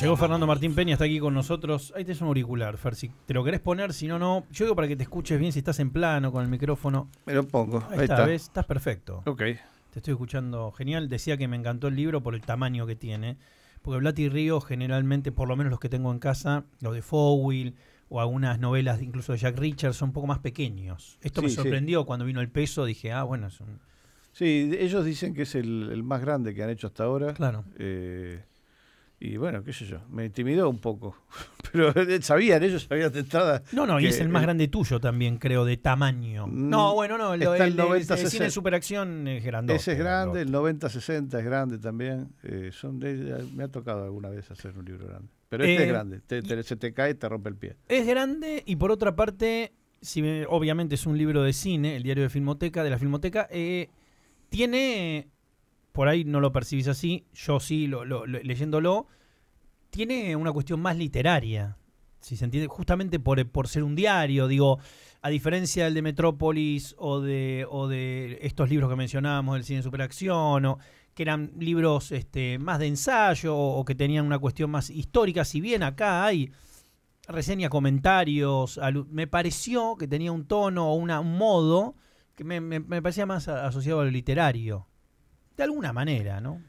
Llegó Fernando Martín Peña, está aquí con nosotros. Ahí tenés un auricular, Fer, si te lo querés poner, si no, no. Yo digo para que te escuches bien si estás en plano con el micrófono. Me lo pongo. Ahí, Estás perfecto. Ok. Te estoy escuchando genial. Decía que me encantó el libro por el tamaño que tiene. Porque y Río, generalmente, por lo menos los que tengo en casa, los de Fowl o algunas novelas incluso de Jack Richard, son un poco más pequeños. Esto me sorprendió cuando vino el peso. Dije, ah, bueno, es un... Sí, ellos dicen que es el, más grande que han hecho hasta ahora. Claro. Eh, y bueno, qué sé yo, me intimidó un poco. Pero sabían, ellos sabían de entrada. No, no, y es el más grande tuyo también, creo, de tamaño. Mm, no, bueno, no, el, el, el, cine superacción es grande. Ese es grande, el 90-60 es grande también. Eh, son me ha tocado alguna vez hacer un libro grande. Pero este es eh, grande, te, se te cae y te rompe el pie. Es grande y por otra parte, si, obviamente es un libro de cine, el diario de Filmoteca, de la Filmoteca, eh, tiene por ahí no lo percibís así, yo sí, lo, leyéndolo, tiene una cuestión más literaria, si se entiende, justamente por, por ser un diario, digo, a diferencia del de Metrópolis o de, o de estos libros que mencionábamos, el cine de superacción, o, que eran libros este, más de ensayo o que tenían una cuestión más histórica, si bien acá hay reseña comentarios, me pareció que tenía un tono o un modo que me, parecía más asociado al literario de alguna manera, ¿no?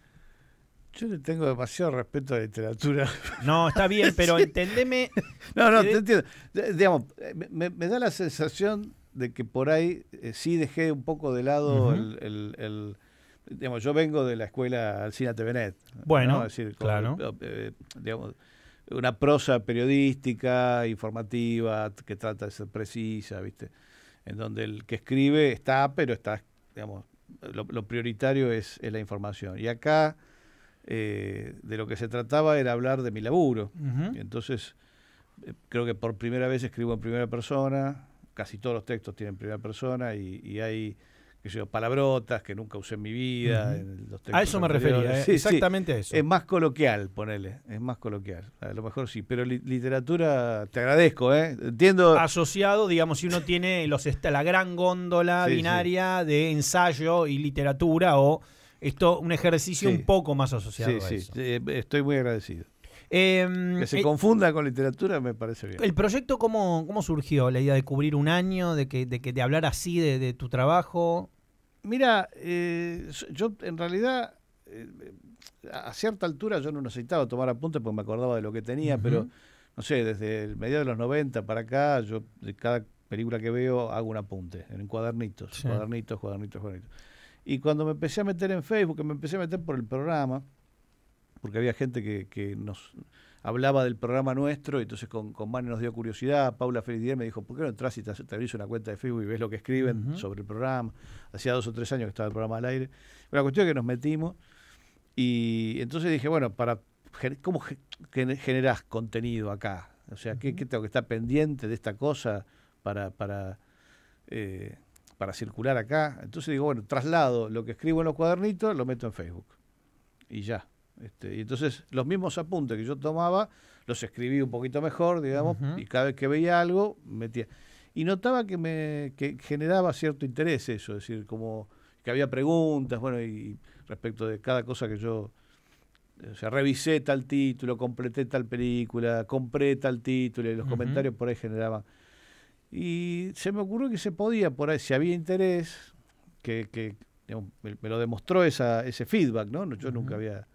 Yo le tengo demasiado respeto a la literatura. No, está bien, pero entendeme. no, no, te entiendo. digamos, me, da la sensación de que por ahí eh, sí dejé un poco de lado el, digamos, yo vengo de la escuela Alcina Tevenet. Bueno, decir, claro. Eh, digamos, una prosa periodística, informativa, que trata de ser precisa, ¿viste? En donde el que escribe está, pero está, digamos, lo, prioritario es, la información. Y acá eh, de lo que se trataba era hablar de mi laburo. Entonces, eh, creo que por primera vez escribo en primera persona, casi todos los textos tienen primera persona y hay que yo, palabrotas que nunca usé en mi vida. a eso me refería, ¿eh? exactamente a eso. Es más coloquial, ponele, es más coloquial. A lo mejor sí, pero literatura, te agradezco, ¿eh? Entiendo. Asociado, digamos, si uno tiene los la gran góndola binaria de ensayo y literatura o esto, un ejercicio un poco más asociado. sí, eh, estoy muy agradecido. Em, que se eh, confunda con literatura me parece bien. ¿El proyecto cómo, cómo surgió? ¿La idea de cubrir un año, de que, de, que, de hablar así de, tu trabajo? Mira, eh, yo en realidad eh, a cierta altura yo no necesitaba tomar apuntes porque me acordaba de lo que tenía, pero no sé, desde el medio de los 90 para acá, yo de cada película que veo hago un apunte en cuadernitos, cuadernitos, cuadernitos, cuadernitos. Y cuando me empecé a meter en Facebook, me empecé a meter por el programa, porque había gente que, nos hablaba del programa nuestro, y entonces con, con nos dio curiosidad, Paula Díaz me dijo, ¿por qué no entras y te, abrís una cuenta de Facebook y ves lo que escriben sobre el programa? Hacía dos o tres años que estaba el programa al aire. una cuestión que nos metimos y entonces dije, bueno, para ¿cómo generás contenido acá? O sea, ¿qué, tengo que estar pendiente de esta cosa para... para eh, para circular acá. Entonces digo, bueno, traslado lo que escribo en los cuadernitos, lo meto en Facebook. Y ya. Este, y entonces los mismos apuntes que yo tomaba los escribí un poquito mejor, digamos, y cada vez que veía algo metía. Y notaba que me generaba cierto interés eso, es decir, como que había preguntas, bueno, y respecto de cada cosa que yo revisé tal título, completé tal película, compré tal título, y los comentarios por ahí generaban. Y se me ocurrió que se podía, por ahí, si había interés, que, me, lo demostró ese feedback, ¿no? Yo nunca había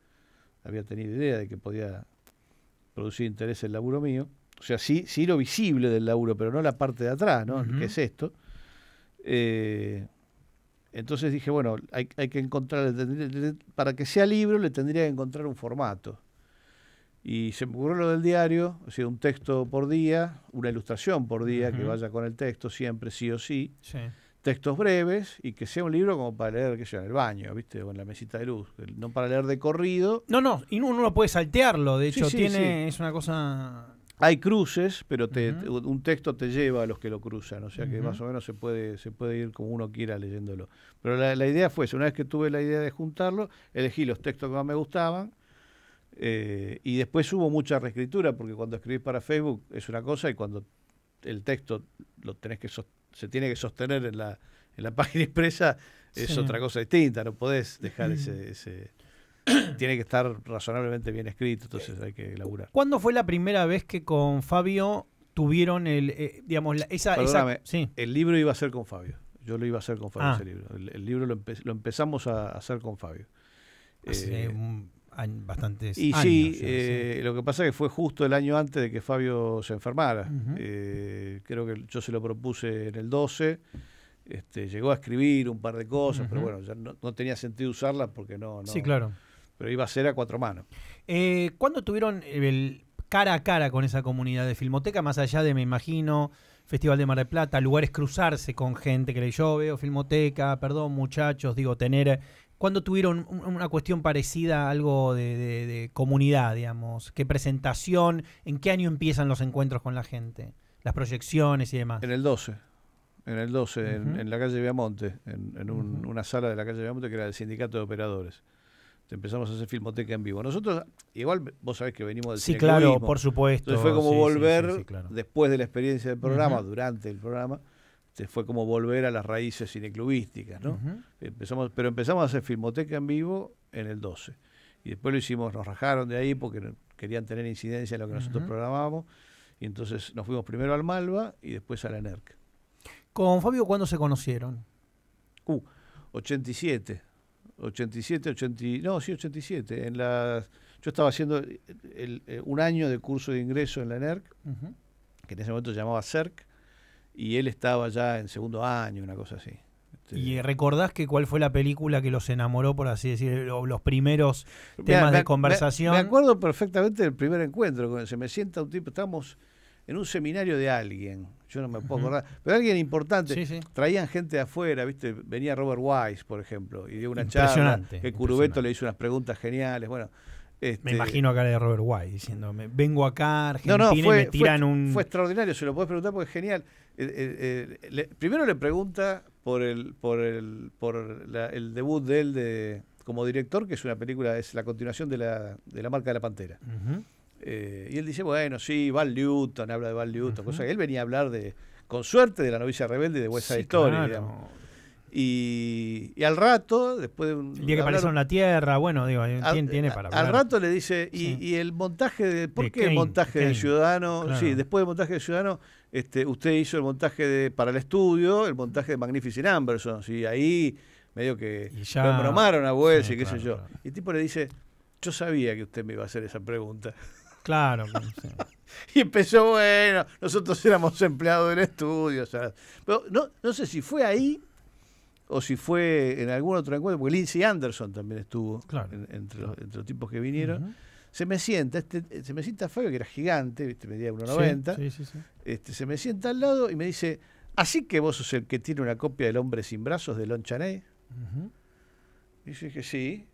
había tenido idea de que podía producir interés el laburo mío. O sea, sí, sí lo visible del laburo, pero no la parte de atrás, ¿no? ¿Qué es esto? Eh, entonces dije, bueno, hay, que encontrar, para que sea libro le tendría que encontrar un formato. Y se me ocurrió lo del diario, o sea, un texto por día, una ilustración por día que vaya con el texto siempre, sí o sí. sí textos breves y que sea un libro como para leer, que sea en el baño, ¿viste? O en la mesita de luz, no para leer de corrido. No, no, y uno no puede saltearlo, de hecho, tiene, es una cosa... Hay cruces, pero te, un texto te lleva a los que lo cruzan, o sea que más o menos se puede, se puede ir como uno quiera leyéndolo. Pero la, idea fue una vez que tuve la idea de juntarlo, elegí los textos que más me gustaban, eh, y después hubo mucha reescritura, porque cuando escribís para Facebook es una cosa y cuando el texto lo tenés que sostener se tiene que sostener en la, en la página impresa es otra cosa distinta, no podés dejar ese, tiene que estar razonablemente bien escrito, entonces hay que laburar. ¿Cuándo fue la primera vez que con Fabio tuvieron el, eh, digamos, esa... El libro iba a ser con Fabio, yo lo iba a hacer con Fabio ah. ese libro, el, libro lo, empezamos a hacer con Fabio. Eh, bastantes y eh, eh, sí, lo que pasa es que fue justo el año antes de que Fabio se enfermara. Eh, creo que yo se lo propuse en el 12. Este, llegó a escribir un par de cosas, pero bueno, ya no, tenía sentido usarlas porque no, Sí, claro. Pero iba a ser a cuatro manos. ¿Cuándo tuvieron cara a cara con esa comunidad de Filmoteca, más allá de, me imagino, Festival de Mar del Plata, lugares cruzarse con gente que le yo veo Filmoteca, perdón, muchachos, digo, tener ¿Cuándo tuvieron una cuestión parecida, algo de, comunidad, digamos? ¿Qué presentación? ¿En qué año empiezan los encuentros con la gente? Las proyecciones y demás. En el 12. En el 12, en, la calle Viamonte, en, una sala de la calle Viamonte que era del Sindicato de Operadores empezamos a hacer filmoteca en vivo. Nosotros, igual vos sabés que venimos del Sí, claro, por supuesto. Entonces fue como volver después de la experiencia del programa, durante el programa, este, fue como volver a las raíces cineclubísticas, ¿no? empezamos, pero empezamos a hacer Filmoteca en vivo en el 12. Y después lo hicimos, nos rajaron de ahí porque querían tener incidencia en lo que nosotros programábamos. Y entonces nos fuimos primero al Malva y después a la NERC. ¿Con Fabio cuándo se conocieron? 87. 87, 80, no, sí, 87. En la, yo estaba haciendo eh, un año de curso de ingreso en la NERC, que en ese momento se llamaba CERC, y él estaba ya en segundo año, una cosa así. Este, ¿Y recordás que cuál fue la película que los enamoró, por así decir, los primeros temas de conversación? Me, acuerdo perfectamente del primer encuentro, se me sienta un tipo, estamos en un seminario de alguien, yo no me puedo acordar, pero alguien importante, traían gente de afuera, ¿viste? venía Robert Wise, por ejemplo, y dio una charla, que Curubeto le hizo unas preguntas geniales, bueno. Este, me imagino acá de Robert Wise diciéndome, vengo acá, Argentina tiran un... Fue extraordinario, se lo podés preguntar porque es genial. Eh, eh, eh, primero le pregunta por el por el por el debut de él de, como director, que es una película, es la continuación de la, de la marca de la pantera. y él dice, bueno, sí, Val Newton, habla de Val Newton, cosa que él venía a hablar de, con suerte, de la novicia rebelde de Huesa historia Y, al rato, después de un. El día que apareció en la Tierra, bueno, digo, ¿quién tiene para Al rato le dice, y, el montaje de. ¿Por qué el montaje de Ciudadano? Sí, después del montaje de Ciudadano, este, usted hizo el montaje de, para el estudio, el montaje de Magnificent Anderson. y ahí medio que lo bromaron a Wells y qué sé yo. Y el tipo le dice, yo sabía que usted me iba a hacer esa pregunta. Claro. y empezó, bueno, nosotros éramos empleados del estudio. O sea, pero no, no sé si fue ahí o si fue en algún otro encuentro, porque Lindsay Anderson también estuvo entre, los, tipos que vinieron se me sienta, este, eh, se me sienta Fabio, que era gigante, medía 1,90, Este, se me sienta al lado y me dice, así que vos sos el que tiene una copia del Hombre sin Brazos de Lon Chaney. Y Dice que sí.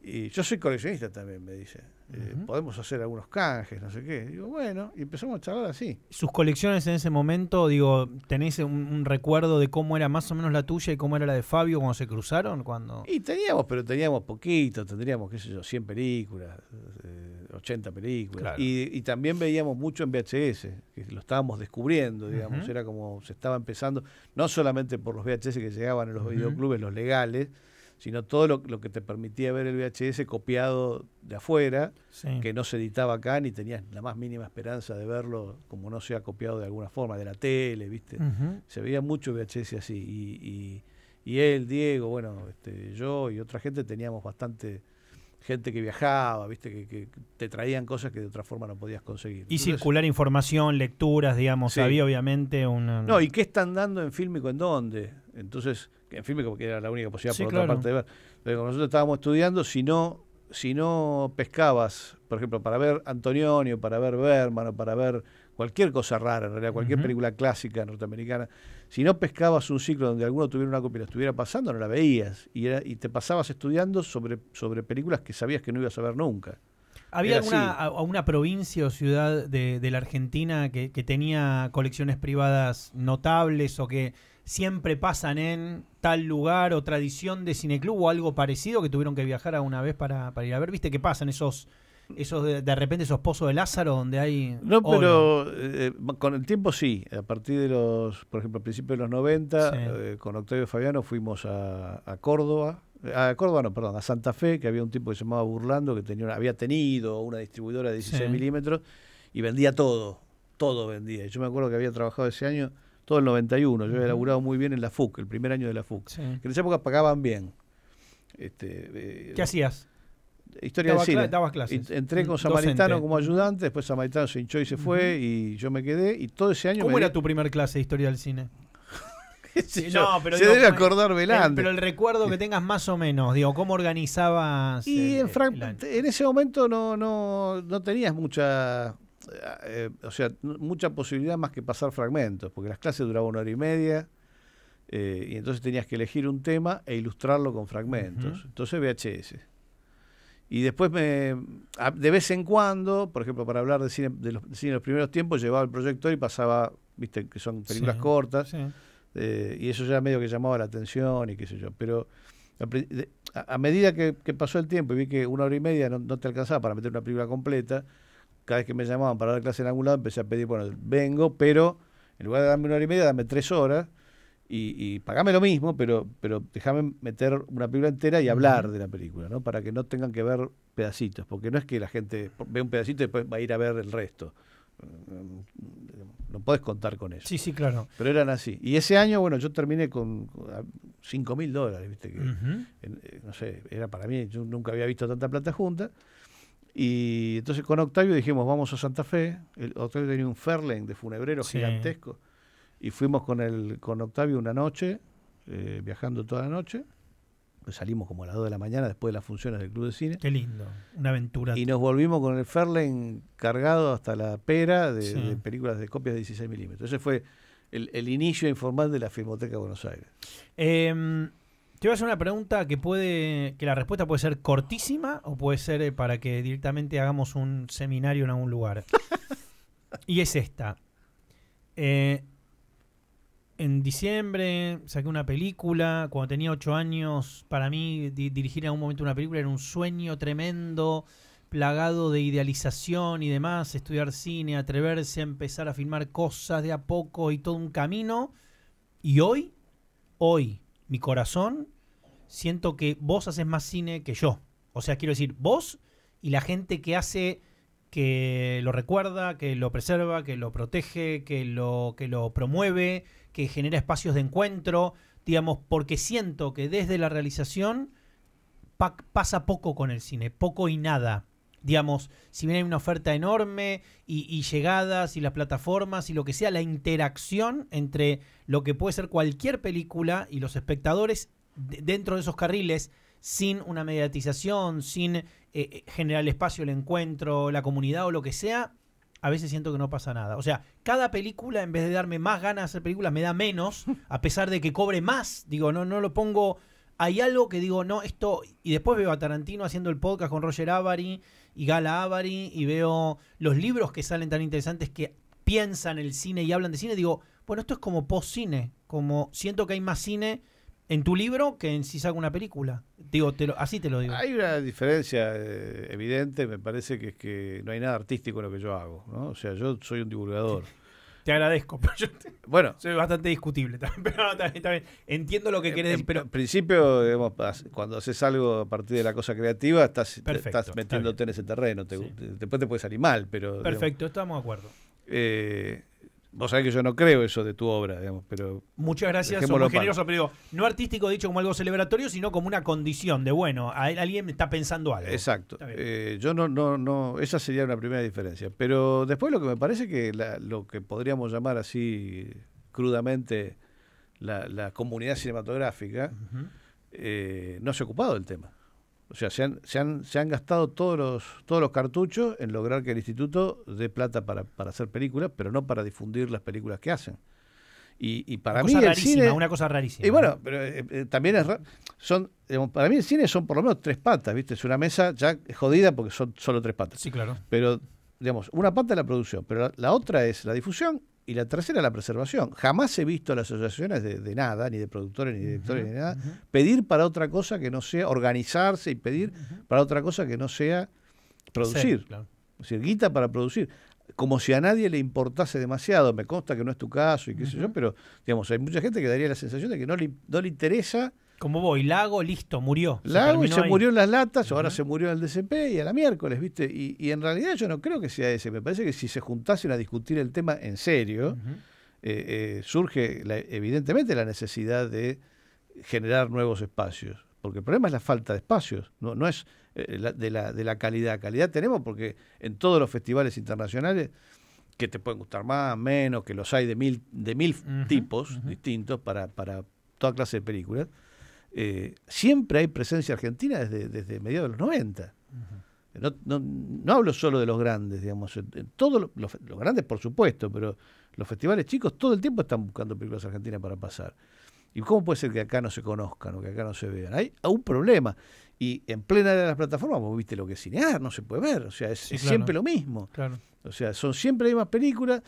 Y yo soy coleccionista también, me dice. Eh, podemos hacer algunos canjes, no sé qué. Digo, bueno, y empezamos a charlar así. ¿Sus colecciones en ese momento, digo, tenéis un, recuerdo de cómo era más o menos la tuya y cómo era la de Fabio cuando se cruzaron? Cuando... Y teníamos, pero teníamos poquito, tendríamos, qué sé yo, 100 películas, 80 eh, películas. Y, también veíamos mucho en VHS, que lo estábamos descubriendo, digamos, era como se estaba empezando, no solamente por los VHS que llegaban a los videoclubes, los legales, sino todo lo, que te permitía ver el VHS copiado de afuera, que no se editaba acá ni tenías la más mínima esperanza de verlo como no sea copiado de alguna forma, de la tele, ¿viste? Se veía mucho VHS así. Y, él, Diego, bueno, este, yo y otra gente teníamos bastante gente que viajaba, viste, que, te traían cosas que de otra forma no podías conseguir. Y circular información, lecturas, digamos, había obviamente una... No, ¿y qué están dando en filmico, en dónde? Entonces, en me porque era la única posibilidad por otra parte de ver. Pero nosotros estábamos estudiando, si no, si no pescabas, por ejemplo, para ver Antonioni, o para ver Berman, o para ver cualquier cosa rara, en realidad, cualquier película clásica norteamericana, si no pescabas un ciclo donde alguno tuviera una copia y la estuviera pasando, no la veías. Y, te pasabas estudiando sobre, sobre películas que sabías que no ibas a ver nunca. ¿Había alguna, una provincia o ciudad de, la Argentina que, tenía colecciones privadas notables o que siempre pasan en tal lugar o tradición de cineclub o algo parecido que tuvieron que viajar alguna vez para, ir a ver? ¿Viste qué pasan esos... Esos de, repente esos pozos de Lázaro donde hay... No, pero eh, con el tiempo sí. A partir de los, por ejemplo, a principios de los 90, eh, con Octavio Fabiano fuimos a, Córdoba, eh, a Córdoba, no, perdón, a Santa Fe, que había un tipo que se llamaba Burlando, que tenía, había tenido una distribuidora de 16 milímetros y vendía todo, todo vendía. Yo me acuerdo que había trabajado ese año todo el 91. Yo he laburado muy bien en la FUC, el primer año de la FUC. Que en esa época pagaban bien. Este, eh, ¿Qué hacías? Historia del cine. Dabas clases. Entré con mm, Samaritano como ayudante, después Samaritano se hinchó y se fue, y yo me quedé. Y todo ese año. ¿Cómo era tu primer clase de historia del cine? se debe acordar Velante. Pero el recuerdo que eh. tengas más o menos, digo, ¿cómo organizabas? Y en, en ese momento no, no, no tenías mucha eh, o sea, mucha posibilidad más que pasar fragmentos, porque las clases duraban una hora y media, eh, y entonces tenías que elegir un tema e ilustrarlo con fragmentos. Entonces VHS. Y después me, de vez en cuando, por ejemplo, para hablar de cine de los, los primeros tiempos, llevaba el proyector y pasaba, viste, que son películas cortas, eh, y eso ya medio que llamaba la atención y qué sé yo. Pero a, medida que, pasó el tiempo y vi que una hora y media no te alcanzaba para meter una película completa, cada vez que me llamaban para dar clase en algún lado, empecé a pedir, bueno, vengo, pero en lugar de darme una hora y media, dame tres horas y, pagame lo mismo, pero, pero déjame meter una película entera y hablar de la película, ¿no? Para que no tengan que ver pedacitos, porque no es que la gente ve un pedacito y después va a ir a ver el resto. No puedes contar con eso. Sí, sí, claro. Pero eran así. Y ese año, bueno, yo terminé con 5 mil dólares, ¿viste? Que, eh, no sé, era para mí, yo nunca había visto tanta plata junta. Y entonces con Octavio dijimos, vamos a Santa Fe. El, Octavio tenía un Ferlen de funebrero gigantesco. Y fuimos con, el, con Octavio una noche, eh, viajando toda la noche. salimos como a las 2 de la mañana después de las funciones del Club de Cine. Qué lindo, una aventura. Y nos volvimos con el Ferlen cargado hasta la pera de, películas de copias de 16 milímetros. Ese fue el, inicio informal de la Filmoteca de Buenos Aires. Eh, te voy a hacer una pregunta que puede, que la respuesta puede ser cortísima o puede ser eh, para que directamente hagamos un seminario en algún lugar. y es esta. Eh, en diciembre saqué una película, cuando tenía ocho años, para mí dirigir en algún momento una película era un sueño tremendo, plagado de idealización y demás, estudiar cine, atreverse a empezar a filmar cosas de a poco y todo un camino. Y hoy, hoy, mi corazón, siento que vos haces más cine que yo. O sea, quiero decir, vos y la gente que hace que lo recuerda, que lo preserva, que lo protege, que lo, que lo promueve, que genera espacios de encuentro, digamos, porque siento que desde la realización pasa poco con el cine, poco y nada digamos, si bien hay una oferta enorme y, llegadas y las plataformas y lo que sea, la interacción entre lo que puede ser cualquier película y los espectadores dentro de esos carriles, sin una mediatización, sin eh, eh, generar el espacio, el encuentro, la comunidad o lo que sea, a veces siento que no pasa nada. O sea, cada película, en vez de darme más ganas de hacer películas, me da menos, a pesar de que cobre más. Digo, no, no lo pongo hay algo que digo, no, esto. Y después veo a Tarantino haciendo el podcast con Roger Avary y Gala Avari y veo los libros que salen tan interesantes que piensan el cine y hablan de cine, digo, bueno, esto es como post-cine, como siento que hay más cine en tu libro que en si saco una película. Digo, te así te lo digo. Hay una diferencia eh, evidente, me parece que es que no hay nada artístico en lo que yo hago, ¿no? O sea, yo soy un divulgador te agradezco. bueno. Soy bastante discutible también, entiendo lo que querés decir. Pero... En principio, cuando haces algo a partir de la cosa creativa, estás, metiéndote en ese terreno. Después te puedes salir mal, pero... Perfecto, estamos de acuerdo. Eh, Vos sabés que yo no creo eso de tu obra, digamos, pero... Muchas gracias, somos generoso pero digo, no artístico dicho como algo celebratorio, sino como una condición de, bueno, a él, alguien está pensando algo. Exacto. Eh, yo no, no, no, esa sería una primera diferencia. Pero después lo que me parece que lo que podríamos llamar así crudamente la, comunidad cinematográfica eh, no se ha ocupado del tema. O sea, se han, se han, gastado todos los, todos los cartuchos en lograr que el instituto dé plata para, para hacer películas, pero no para difundir las películas que hacen. Y, y para una mí el cine, una cosa rarísima. Y bueno, pero eh, eh, también es son para mí el cine son por lo menos tres patas, ¿viste? Es una mesa ya jodida porque son solo tres patas. Sí, claro. Pero digamos, una pata es la producción, pero la otra es la difusión y la tercera, la preservación. Jamás he visto a las asociaciones de, nada, ni de productores, ni de directores, ni de nada, pedir para otra cosa que no sea, organizarse y pedir para otra cosa que no sea producir. Es decir, guita para producir. Como si a nadie le importase demasiado. Me consta que no es tu caso y qué sé yo, pero digamos, hay mucha gente que daría la sensación de que no le, no le interesa como voy, Lago, listo, murió. Lago se, y se murió en las latas, ahora se murió en el DCP y a la miércoles, ¿viste? Y, en realidad yo no creo que sea ese. Me parece que si se juntasen a discutir el tema en serio, eh, eh, surge evidentemente la necesidad de generar nuevos espacios. Porque el problema es la falta de espacios, no, no es eh, la, de, la, de calidad. Calidad tenemos porque en todos los festivales internacionales que te pueden gustar más, menos, que los hay de mil, de mil tipos distintos para toda clase de películas eh, siempre hay presencia argentina desde, desde mediados de los 90. no, no, hablo solo de los grandes, digamos. Todos los, grandes, por supuesto, pero los festivales chicos todo el tiempo están buscando películas argentinas para pasar. ¿Y cómo puede ser que acá no se conozcan o que acá no se vean? Hay un problema. Y en plena era de las plataformas, vos viste lo que es cinear, no se puede ver. O sea, es, siempre lo mismo. Claro. O sea, son siempre las mismas películas,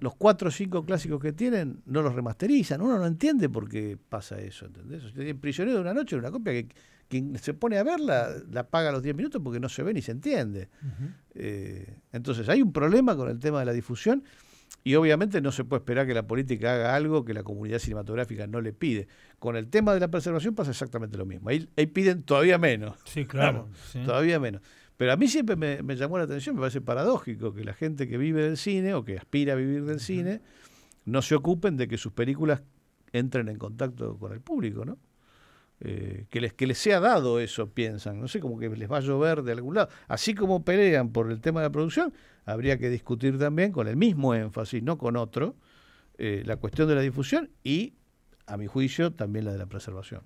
los cuatro o cinco clásicos que tienen no los remasterizan. Uno no entiende por qué pasa eso, ¿entendés? prisionero de una noche una copia que quien se pone a verla la paga los 10 minutos porque no se ve ni se entiende. Eh, entonces, hay un problema con el tema de la difusión y obviamente no se puede esperar que la política haga algo que la comunidad cinematográfica no le pide. Con el tema de la preservación pasa exactamente lo mismo. Ahí, piden todavía menos. Sí, claro. Todavía menos. Pero a mí siempre me, llamó la atención, me parece paradójico que la gente que vive del cine o que aspira a vivir del cine no se ocupen de que sus películas entren en contacto con el público, ¿no? Eh, que, les, que les sea dado eso, piensan, no sé, como que les va a llover de algún lado. Así como pelean por el tema de la producción, habría que discutir también con el mismo énfasis, no con otro, eh, la cuestión de la difusión y, a mi juicio, también la de la preservación.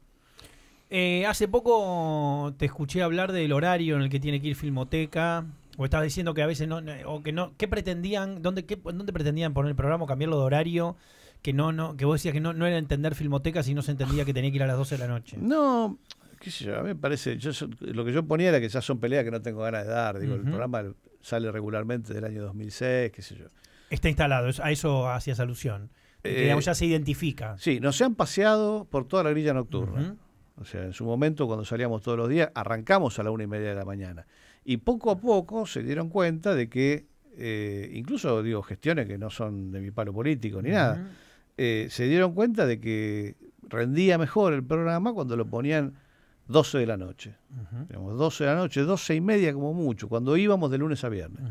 Eh, hace poco te escuché hablar del horario en el que tiene que ir Filmoteca. O estabas diciendo que a veces no, o que no, ¿qué pretendían? ¿Dónde, pretendían poner el programa o cambiarlo de horario? Que no, no, que vos decías que no, era entender Filmoteca si no se entendía que tenía que ir a las 12 de la noche. No, qué sé yo, a mí me parece, lo que yo ponía era que ya son peleas que no tengo ganas de dar, digo, el programa sale regularmente del año 2006, qué sé yo. Está instalado, a eso hacías alusión. Eh, ya se identifica. Sí, nos han paseado por toda la grilla nocturna. O sea, en su momento, cuando salíamos todos los días, arrancamos a la una y media de la mañana. Y poco a poco se dieron cuenta de que, eh, incluso digo, gestiones que no son de mi palo político ni nada, eh, se dieron cuenta de que rendía mejor el programa cuando lo ponían 12 de la noche. 12 de la noche, doce y media como mucho, cuando íbamos de lunes a viernes.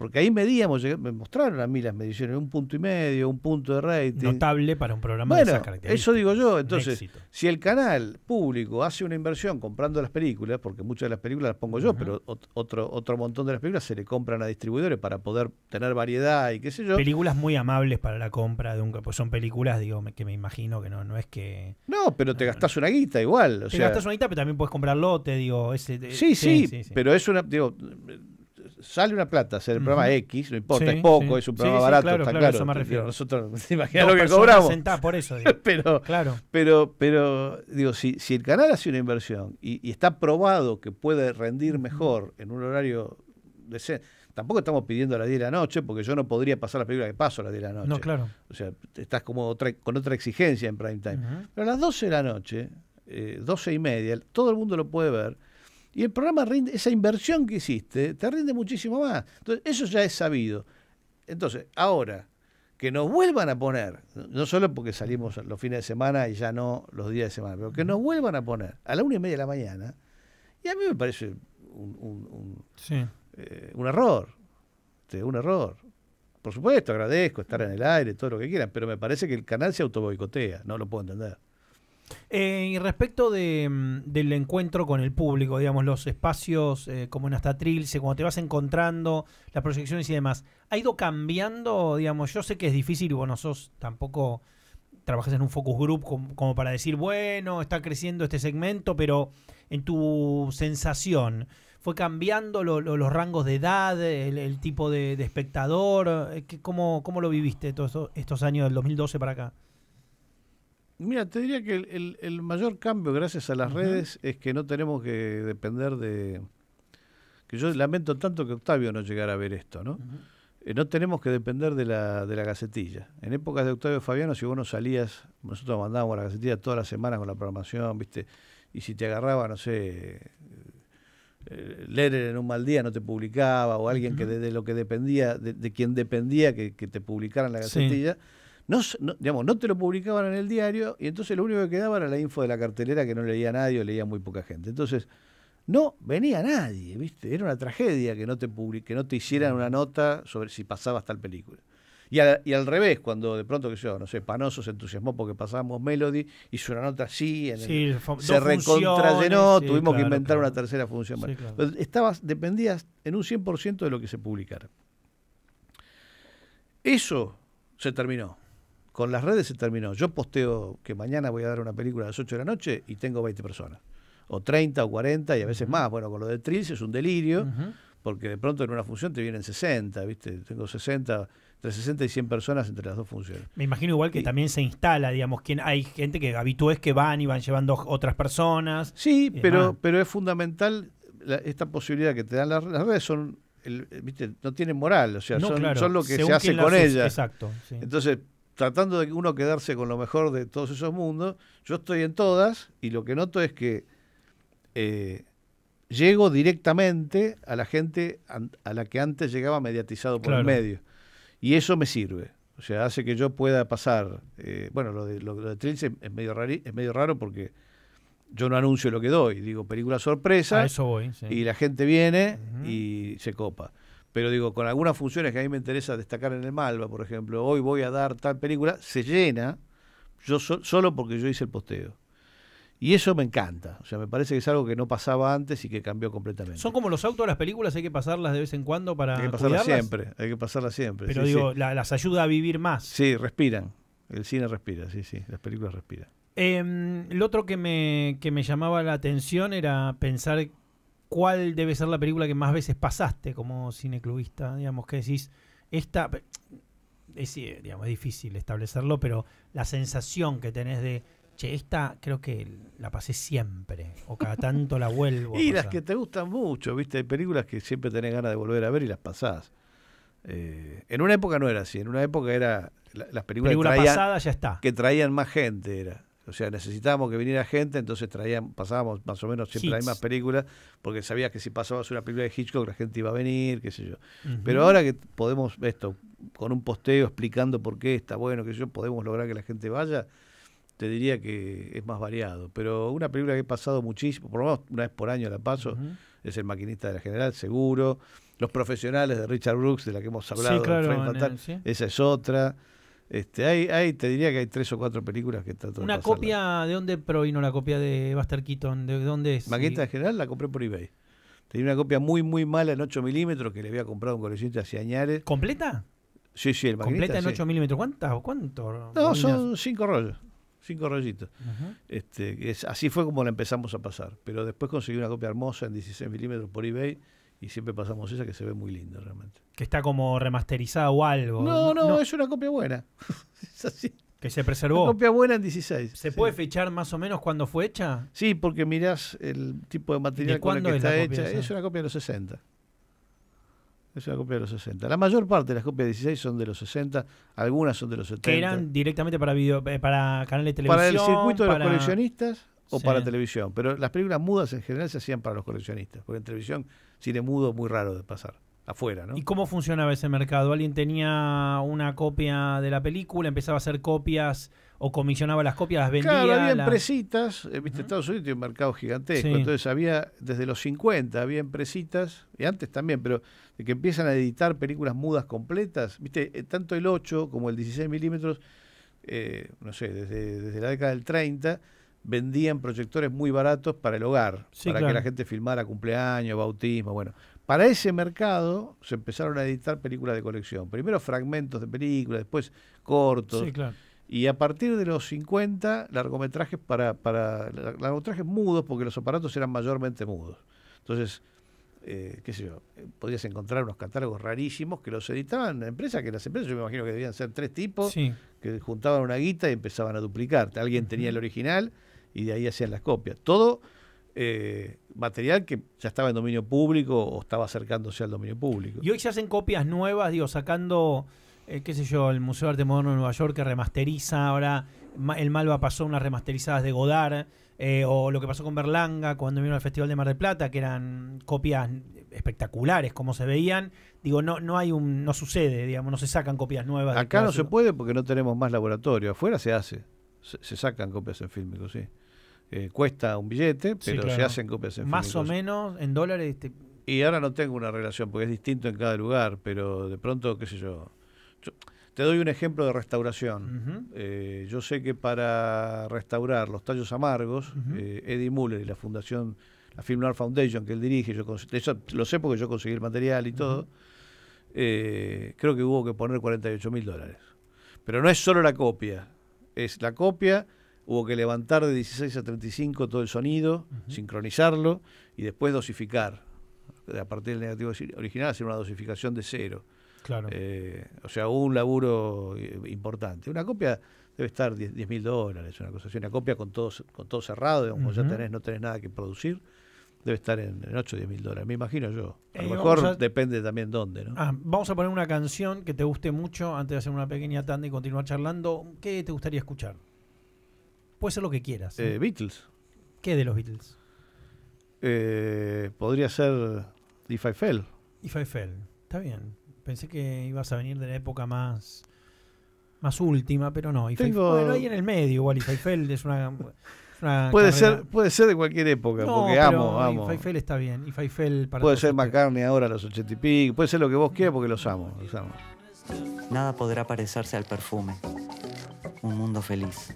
Porque ahí medíamos, eh, me mostraron a mí las mediciones, un punto y medio, un punto de rating. Notable para un programa bueno, de característica. Bueno, Eso digo yo. Entonces, si el canal público hace una inversión comprando las películas, porque muchas de las películas las pongo yo, pero otro, otro montón de las películas se le compran a distribuidores para poder tener variedad y qué sé yo. Películas muy amables para la compra de un. Pues son películas, digo, que me imagino que no, no es que. No, pero te gastás una guita igual. O te gastás una guita, pero también puedes comprar lote, digo. Ese, sí, sí, sí, pero es una sale una plata hacer el programa X, no importa, es poco, es un programa barato, está claro. Eso me nosotros, nos lo que cobramos? por eso. pero, claro. pero, pero, digo, si, si el canal hace una inversión y, está probado que puede rendir mejor en un horario decente, tampoco estamos pidiendo a las 10 de la noche, porque yo no podría pasar la película que paso a las 10 de la noche. No, claro. O sea, estás como otra, con otra exigencia en prime time. Pero a las 12 de la noche, eh, 12 y media, todo el mundo lo puede ver y el programa rinde, esa inversión que hiciste, te rinde muchísimo más. Entonces, eso ya es sabido. Entonces, ahora, que nos vuelvan a poner, no solo porque salimos los fines de semana y ya no los días de semana, pero que nos vuelvan a poner a la una y media de la mañana, y a mí me parece un, eh, error. Este, un error. Por supuesto, agradezco estar en el aire, todo lo que quieran, pero me parece que el canal se autoboicotea, no lo puedo entender. Eh, y respecto mm, del encuentro con el público, digamos, los espacios eh, como en hasta Trilce, cuando te vas encontrando, las proyecciones y demás, ¿ha ido cambiando? Digamos, yo sé que es difícil vos no sos tampoco trabajas en un focus group como, para decir, bueno, está creciendo este segmento, pero en tu sensación, ¿fue cambiando los rangos de edad, el, tipo de, espectador? Eh, ¿Cómo, ¿Cómo, lo viviste todos estos años del 2012 para acá? Mira, te diría que el, mayor cambio gracias a las redes es que no tenemos que depender de... que yo lamento tanto que Octavio no llegara a ver esto, ¿no? Eh, no tenemos que depender de la, de la gacetilla. En épocas de Octavio Fabiano, si vos no salías, nosotros mandábamos la gacetilla todas las semanas con la programación, ¿viste? Y si te agarraba, no sé, eh, leer en un mal día no te publicaba, o alguien que de, lo que dependía, de, quien dependía que, que, te publicaran la gacetilla, no, digamos, no te lo publicaban en el diario y entonces lo único que quedaba era la info de la cartelera que no leía nadie o leía muy poca gente. Entonces, no venía nadie, ¿viste? Era una tragedia que no te, que no te hicieran una mm. nota sobre si pasabas tal película. Y al, revés, cuando de pronto, que yo, no sé, Panoso se entusiasmó porque pasábamos Melody, hizo una nota así, se recontrallenó, tuvimos que inventar una tercera función. estabas, dependías en un 100% de lo que se publicara. Eso se terminó. Con las redes se terminó. Yo posteo que mañana voy a dar una película a las 8 de la noche y tengo 20 personas. O 30 o 40 y a veces más. Bueno, con lo de Trills es un delirio, porque de pronto en una función te vienen 60, ¿viste? Tengo 60 entre 60 y 100 personas entre las dos funciones. Me imagino igual que también se instala, digamos, quien hay gente que habitúes que van y van llevando otras personas. Sí, pero, pero es fundamental esta posibilidad que te dan las, las redes son ¿viste? no tienen moral, o sea, son, lo que se hace con ellas. Exacto. Entonces, tratando de uno quedarse con lo mejor de todos esos mundos, yo estoy en todas y lo que noto es que eh, llego directamente a la gente a la que antes llegaba mediatizado por el medio. Y eso me sirve. O sea, hace que yo pueda pasar. Eh, bueno, lo de, lo, es, medio es medio raro porque yo no anuncio lo que doy. Digo, película sorpresa. Y la gente viene y se copa pero digo, con algunas funciones que a mí me interesa destacar en el Malva, por ejemplo, hoy voy a dar tal película, se llena yo solo porque yo hice el posteo. Y eso me encanta, o sea, me parece que es algo que no pasaba antes y que cambió completamente. Son como los autos, las películas hay que pasarlas de vez en cuando para... Hay que pasarlas siempre, hay que pasarlas siempre. Pero digo, las ayuda a vivir más. Sí, respiran, el cine respira, sí, sí, las películas respiran. Eh, lo otro que me, que me llamaba la atención era pensar cuál debe ser la película que más veces pasaste como cineclubista, digamos, que decís, esta, es, eh, digamos, es difícil establecerlo, pero la sensación que tenés de, che, esta creo que la pasé siempre, o cada tanto la vuelvo. y las que te gustan mucho, viste, hay películas que siempre tenés ganas de volver a ver y las pasás. Eh, en una época no era así, en una época era las películas que ya está. que traían más gente era. O sea, necesitábamos que viniera gente, entonces traían, pasábamos más o menos siempre hay las mismas películas, porque sabías que si pasabas una película de Hitchcock la gente iba a venir, qué sé yo. Pero ahora que podemos, esto, con un posteo explicando por qué está bueno, qué sé yo, podemos lograr que la gente vaya, te diría que es más variado. Pero una película que he pasado muchísimo, por lo menos una vez por año la paso, es El Maquinista de la General, seguro. Los Profesionales de Richard Brooks, de la que hemos hablado, esa es otra. Este, hay, hay, te diría que hay tres o cuatro películas que tratan ¿Una copia de dónde provino la copia de Buster Keaton? ¿De dónde es? Maqueta en general la compré por eBay. Tenía una copia muy, muy mala en 8 milímetros que le había comprado un coleccionista hace Añares. ¿Completa? Sí, sí, el ¿Completa en 8 milímetros? ¿Cuántas o cuánto? No, son cinco rollos. Cinco rollitos. Este, así fue como la empezamos a pasar. Pero después conseguí una copia hermosa en 16 milímetros por eBay y siempre pasamos esa que se ve muy linda realmente. Que está como remasterizada o algo. No, no, es una copia buena. Que se preservó. copia buena en 16. ¿Se puede fechar más o menos cuándo fue hecha? Sí, porque mirás el tipo de material con el que está hecha. Es una copia de los 60. Es una copia de los 60. La mayor parte de las copias de 16 son de los 60, algunas son de los 70. Que eran directamente para video, eh, para canales de televisión. Para el circuito de los coleccionistas o para televisión. Pero las películas mudas en general se hacían para los coleccionistas, porque en televisión cine mudo muy raro de pasar. Afuera, ¿no? ¿Y cómo funcionaba ese mercado? ¿Alguien tenía una copia de la película, empezaba a hacer copias o comisionaba las copias, las vendía? Claro, había la... Eh, viste, Estados Unidos tiene un mercado gigantesco, entonces había, desde los 50 había empresitas, y antes también, pero de que empiezan a editar películas mudas completas, viste, eh, tanto el 8 como el 16 milímetros, eh, no sé, desde, desde la década del 30 vendían proyectores muy baratos para el hogar, para que la gente filmara cumpleaños, bautismo, bueno. Para ese mercado se empezaron a editar películas de colección. Primero fragmentos de películas, después cortos. Y a partir de los 50, largometrajes para, para largometrajes mudos, porque los aparatos eran mayormente mudos. Entonces, eh, qué sé yo, podías encontrar unos catálogos rarísimos que los editaban empresas, que las empresas yo me imagino que debían ser tres tipos, que juntaban una guita y empezaban a duplicarte. Alguien tenía el original, y de ahí hacían las copias. Todo eh, material que ya estaba en dominio público o estaba acercándose al dominio público. Y hoy se hacen copias nuevas, digo, sacando, eh, qué sé yo, el Museo de Arte Moderno de Nueva York que remasteriza ahora, el Malva pasó unas remasterizadas de Godard, eh, o lo que pasó con Berlanga cuando vino al Festival de Mar del Plata, que eran copias espectaculares como se veían. Digo, no, no hay un, no sucede, digamos, no se sacan copias nuevas. Acá no se puede porque no tenemos más laboratorio, afuera se hace se, sacan copias en fílmico, sí. Eh, cuesta un billete, pero se hacen copias en Más o menos en dólares. Y ahora no tengo una relación, porque es distinto en cada lugar, pero de pronto, qué sé yo. te doy un ejemplo de restauración. Eh, yo sé que para restaurar los tallos amargos, eh, Eddie Muller y la fundación, la Film Noir Foundation que él dirige, yo lo sé porque yo conseguí el material y todo, creo que hubo que poner 48 mil dólares. Pero no es solo la copia, es la copia, hubo que levantar de 16 a 35 todo el sonido, sincronizarlo y después dosificar. A partir del negativo original, hacer una dosificación de cero. Claro. Eh, o sea, hubo un laburo eh, importante. Una copia debe estar 10 mil dólares, una cosa así, una copia con todo, con cerrado, y ya tenés, no tenés nada que producir. Debe estar en, en 8 o 10 mil dólares, me imagino yo. A lo eh, mejor depende también dónde, ¿no? Ah, vamos a poner una canción que te guste mucho antes de hacer una pequeña tanda y continuar charlando. ¿Qué te gustaría escuchar? Puede ser lo que quieras. ¿eh? Eh, Beatles. ¿Qué de los Beatles? podría ser If I Fell. If I Fell, está bien. Pensé que ibas a venir de la época más más última, pero no. I... bueno, ahí en el medio, igual If I Fell es una puede ser puede ser de cualquier época, porque amo, amo. está bien. Y puede ser McCartney ahora a los 80 y pico, puede ser lo que vos quieras porque los amo, Nada podrá parecerse al perfume. Un mundo feliz.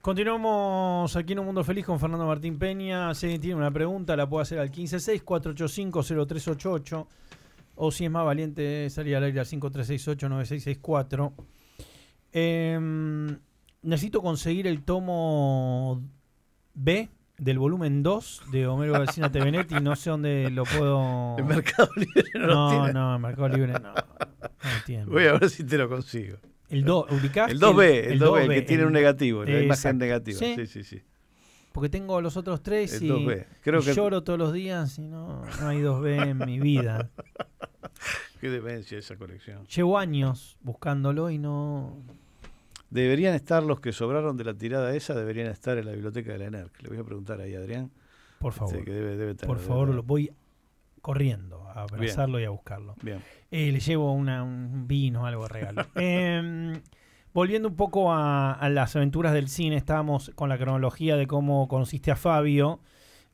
Continuamos aquí en Un Mundo Feliz con Fernando Martín Peña. Si tiene una pregunta, la puede hacer al 156-485-0388. O si es más valiente, salir al aire al 5368-9664. Eh, em, necesito conseguir el tomo B del volumen 2 de Homero García Tevenetti, no sé dónde lo puedo. En Mercado Libre no, no lo No, en Mercado Libre no. no Voy a ver si te lo consigo. El, 2 ¿ubicás el 2B, el, 2B, que tiene un negativo, la imagen negativa. ¿Sí? sí, sí, sí. Porque tengo los otros tres y, lloro todos los días y no, no hay 2B en mi vida. Qué demencia esa colección. Llevo años buscándolo y no, Deberían estar los que sobraron de la tirada esa, deberían estar en la biblioteca de la ENERC. Le voy a preguntar ahí a Adrián. Por favor. por favor, lo voy corriendo a abrazarlo y a buscarlo. Bien. Eh, le llevo un vino, algo de regalo. Em, volviendo un poco a, las aventuras del cine, estábamos con la cronología de cómo conociste a Fabio.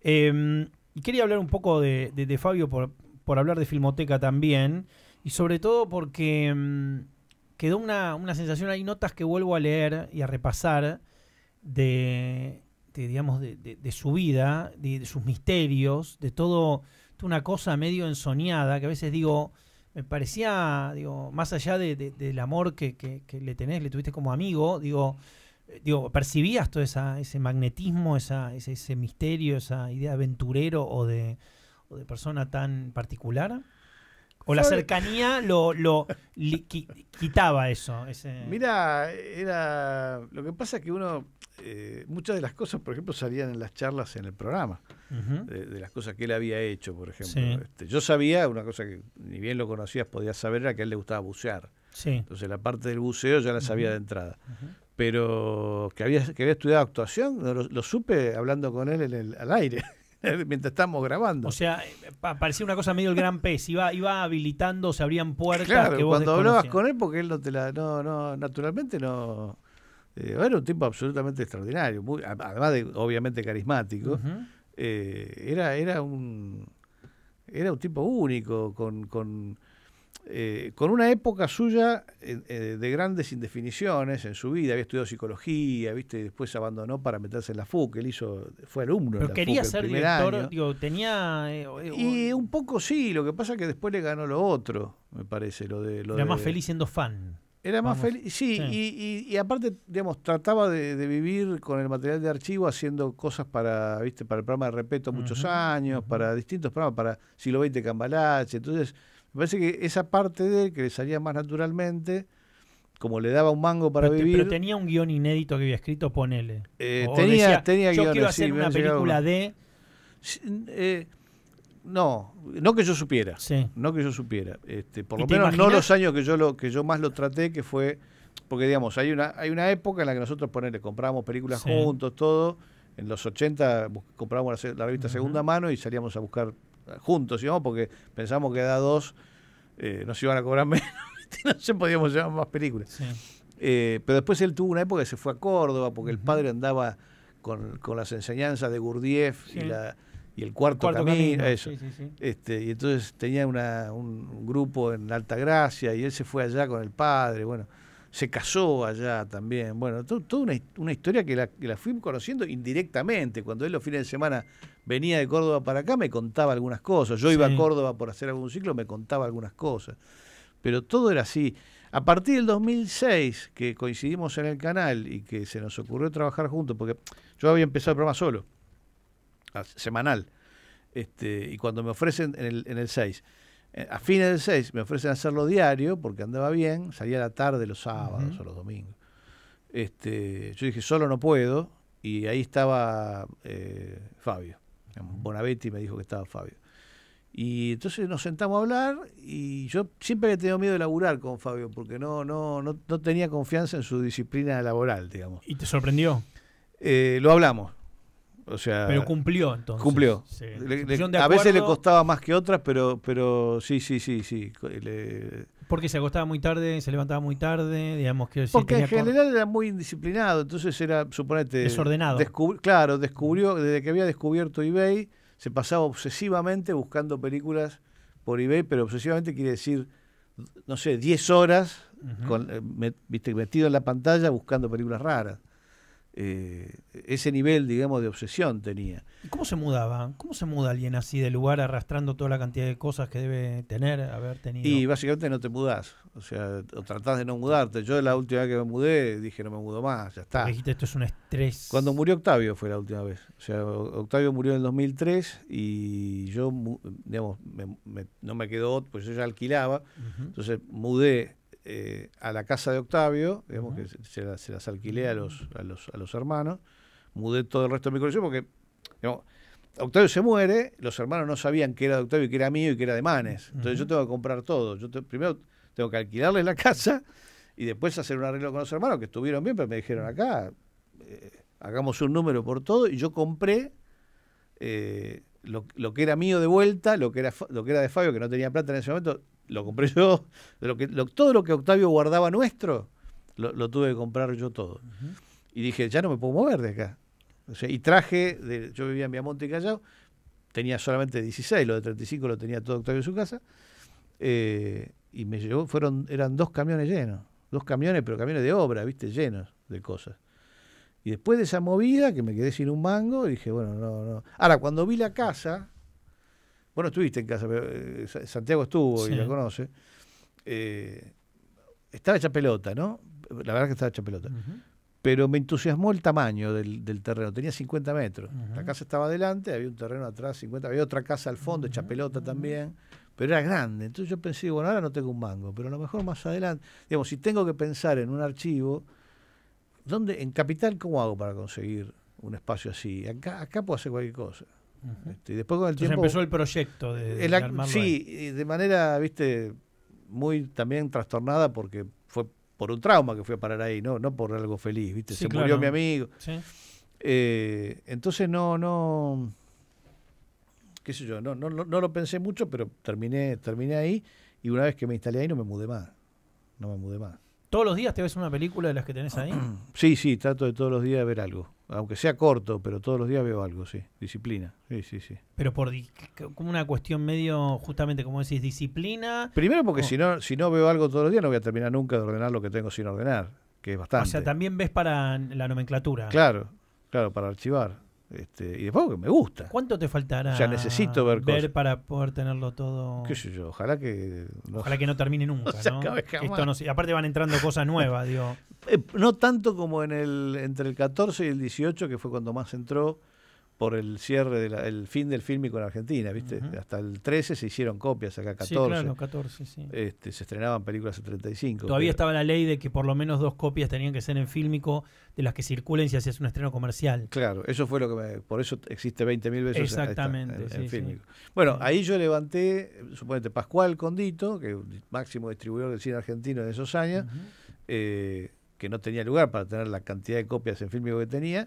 Em, y quería hablar un poco de, Fabio por, hablar de Filmoteca también. Y sobre todo porque em, quedó una, una sensación, hay notas que vuelvo a leer y a repasar de, digamos, de, de, su vida, de, sus misterios, de todo, toda una cosa medio ensoñada, que a veces digo, me parecía, más allá del amor que, que, le tenés, le tuviste como amigo, digo, eh, digo percibías todo ese magnetismo, ese, ese misterio, esa idea aventurero o de, o de persona tan particular o la cercanía lo, lo quitaba eso. Mira, era. Lo que pasa es que uno. Eh, muchas de las cosas, por ejemplo, salían en las charlas en el programa, de, las cosas que él había hecho, por ejemplo. Este, yo sabía, una cosa que ni bien lo conocías, podías saber, era que a él le gustaba bucear. Entonces la parte del buceo ya la sabía de entrada. Pero que había, que había estudiado actuación, lo, supe hablando con él el, al aire. mientras estamos grabando. O sea, parecía una cosa medio el gran pez, iba, iba habilitando, se abrían puertas. que cuando hablabas con él, porque él no te la, no, no, naturalmente no. Eh, era un tipo absolutamente extraordinario, además de obviamente carismático. Eh, era, era un era un tipo único, con eh, con una época suya eh, eh, de grandes indefiniciones en su vida, había estudiado psicología, viste, y después abandonó para meterse en la FUC, él hizo, fue alumno. Pero quería ser director, tenía... y un poco sí, lo que pasa es que después le ganó lo otro, me parece, lo de... Era más feliz siendo fan. Era más feliz, sí, Y, aparte, digamos, trataba de, vivir con el material de archivo haciendo cosas para, viste, para el programa de Repeto muchos años, para distintos programas, para Siglo XX Cambalache, entonces me parece que esa parte de él que le salía más naturalmente, como le daba un mango para vivir. Pero tenía un guión inédito que había escrito, ponele. Eh, tenía, Yo quiero hacer una película de. Eh, no, no que yo supiera. No que yo supiera. Este, por lo menos no los años que yo que yo más lo traté, que fue. Porque digamos, hay una, hay una época en la que nosotros ponele, comprábamos películas juntos, todo. En los 80 comprábamos la, revista Segunda Mano y salíamos a buscar juntos porque pensamos que da dos eh, nos iban a cobrar menos, no se podíamos llevar más películas. Eh, pero después él tuvo una época que se fue a Córdoba porque el padre andaba con, las enseñanzas de Gurdjieff y, el cuarto, camino, Eso. Este, y entonces tenía un, grupo en Altagracia y él se fue allá con el padre, bueno se casó allá también. Bueno, toda una, historia que la, que fui conociendo indirectamente. Cuando él los fines de semana venía de Córdoba para acá, me contaba algunas cosas. Yo iba a Córdoba por hacer algún ciclo, me contaba algunas cosas. Pero todo era así. A partir del 2006, que coincidimos en el canal y que se nos ocurrió trabajar juntos, porque yo había empezado el programa solo, semanal, este, y cuando me ofrecen en el, en el 6 eh, a fines del 6 me ofrecen hacerlo diario porque andaba bien, salía la tarde los sábados o los domingos. Este, yo dije, solo no puedo, y ahí estaba eh, Fabio. Bonavetti me dijo que estaba Fabio. Y entonces nos sentamos a hablar y yo siempre he tenido miedo de laburar con Fabio porque no, no, no, no tenía confianza en su disciplina laboral, digamos. ¿Y te sorprendió? Eh, lo hablamos pero cumplió entonces. Cumplió. a veces le costaba más que otras, pero, pero sí, sí, sí, sí. Porque se acostaba muy tarde, se levantaba muy tarde, digamos que... Porque en general era muy indisciplinado, entonces era, suponete... Desordenado. claro, descubrió, desde que había descubierto eBay, se pasaba obsesivamente buscando películas por eBay, pero obsesivamente quiere decir, no sé, 10 horas, con, eh, metido en la pantalla buscando películas raras eh, ese nivel, digamos, de obsesión tenía. cómo se mudaba? ¿Cómo se muda alguien así de lugar arrastrando toda la cantidad de cosas que debe tener, haber tenido? Y básicamente no te mudás, o sea, o tratás de no mudarte. Yo la última vez que me mudé dije no me mudo más, ya está. Dijiste esto es un estrés. Cuando murió Octavio fue la última vez. O sea, Octavio murió en el 2003 y yo, digamos, no me quedó, pues yo ya alquilaba, entonces mudé eh, a la casa de Octavio, digamos que se, las, alquilé a los, a los, hermanos, mudé todo el resto de mi colección porque Octavio se muere, los hermanos no sabían que era de Octavio y que era mío y que era de Manes. Entonces yo tengo que comprar todo. Yo primero tengo que alquilarles la casa y después hacer un arreglo con los hermanos que estuvieron bien, pero me dijeron acá, eh, hagamos un número por todo y yo compré. Eh, lo, lo, que era mío de vuelta, lo que era, lo que era de Fabio, que no tenía plata en ese momento, lo compré yo. Lo que, todo lo que Octavio guardaba nuestro, lo, tuve que comprar yo todo. Y dije, ya no me puedo mover de acá. y traje, de, yo vivía en Viamonte y Callao, tenía solamente 16, lo de 35 lo tenía todo Octavio en su casa. Eh, y me llevó, fueron, eran dos camiones llenos, dos camiones, pero camiones de obra, viste, llenos de cosas. Y después de esa movida, que me quedé sin un mango, dije, bueno, no, no. Ahora, cuando vi la casa, bueno, estuviste en casa, pero eh, Santiago estuvo y la conoce. Eh, estaba hecha pelota, ¿no? La verdad que estaba hecha pelota. Pero me entusiasmó el tamaño del, terreno. Tenía 50 metros. La casa estaba adelante, había un terreno atrás, 50. Había otra casa al fondo, hecha pelota también pero era grande. Entonces yo pensé, bueno, ahora no tengo un mango, pero a lo mejor más adelante, digamos, si tengo que pensar en un archivo, ¿dónde, en Capital, ¿cómo hago para conseguir un espacio así? acá puedo hacer cualquier cosa. Este, y después con el Entonces tiempo, empezó el proyecto de, Sí, de manera, viste, muy también trastornada porque fue por un trauma que fui a parar ahí, no, no por algo feliz, viste, se murió mi amigo. Eh, entonces no, no, qué sé yo, no, no, no lo pensé mucho, pero terminé, terminé ahí y una vez que me instalé ahí no me mudé más. No me mudé más. ¿Todos los días te ves una película de las que tenés ahí? sí, sí, trato de todos los días ver algo aunque sea corto, pero todos los días veo algo, sí. Disciplina, sí, sí, sí. Pero por como una cuestión medio, justamente como decís, disciplina. Primero porque oh. si no, si no veo algo todos los días no voy a terminar nunca de ordenar lo que tengo sin ordenar, que es bastante. O sea, también ves para la nomenclatura. Claro, claro, para archivar. Este, y después que me gusta. ¿Cuánto te faltará? ya necesito ver, para poder tenerlo todo. ¿Qué sé yo? Ojalá que. No, ojalá que no termine nunca. aparte van entrando cosas nuevas, digo. Eh, no tanto como en el entre el 14 y el 18, que fue cuando más entró, por el cierre, del fin del fílmico en Argentina, ¿viste? Hasta el 13 se hicieron copias, acá 14. claro, 14, sí. Este, se estrenaban películas en 35. Todavía estaba la ley de que por lo menos dos copias tenían que ser en fílmico de las que circulen si hacías un estreno comercial. Claro, eso fue lo que Por eso existe 20.000 veces Exactamente, en, Bueno, ahí yo levanté, suponete, Pascual Condito, que es el máximo distribuidor del cine argentino de esos años, eh, que no tenía lugar para tener la cantidad de copias en fílmico que tenía,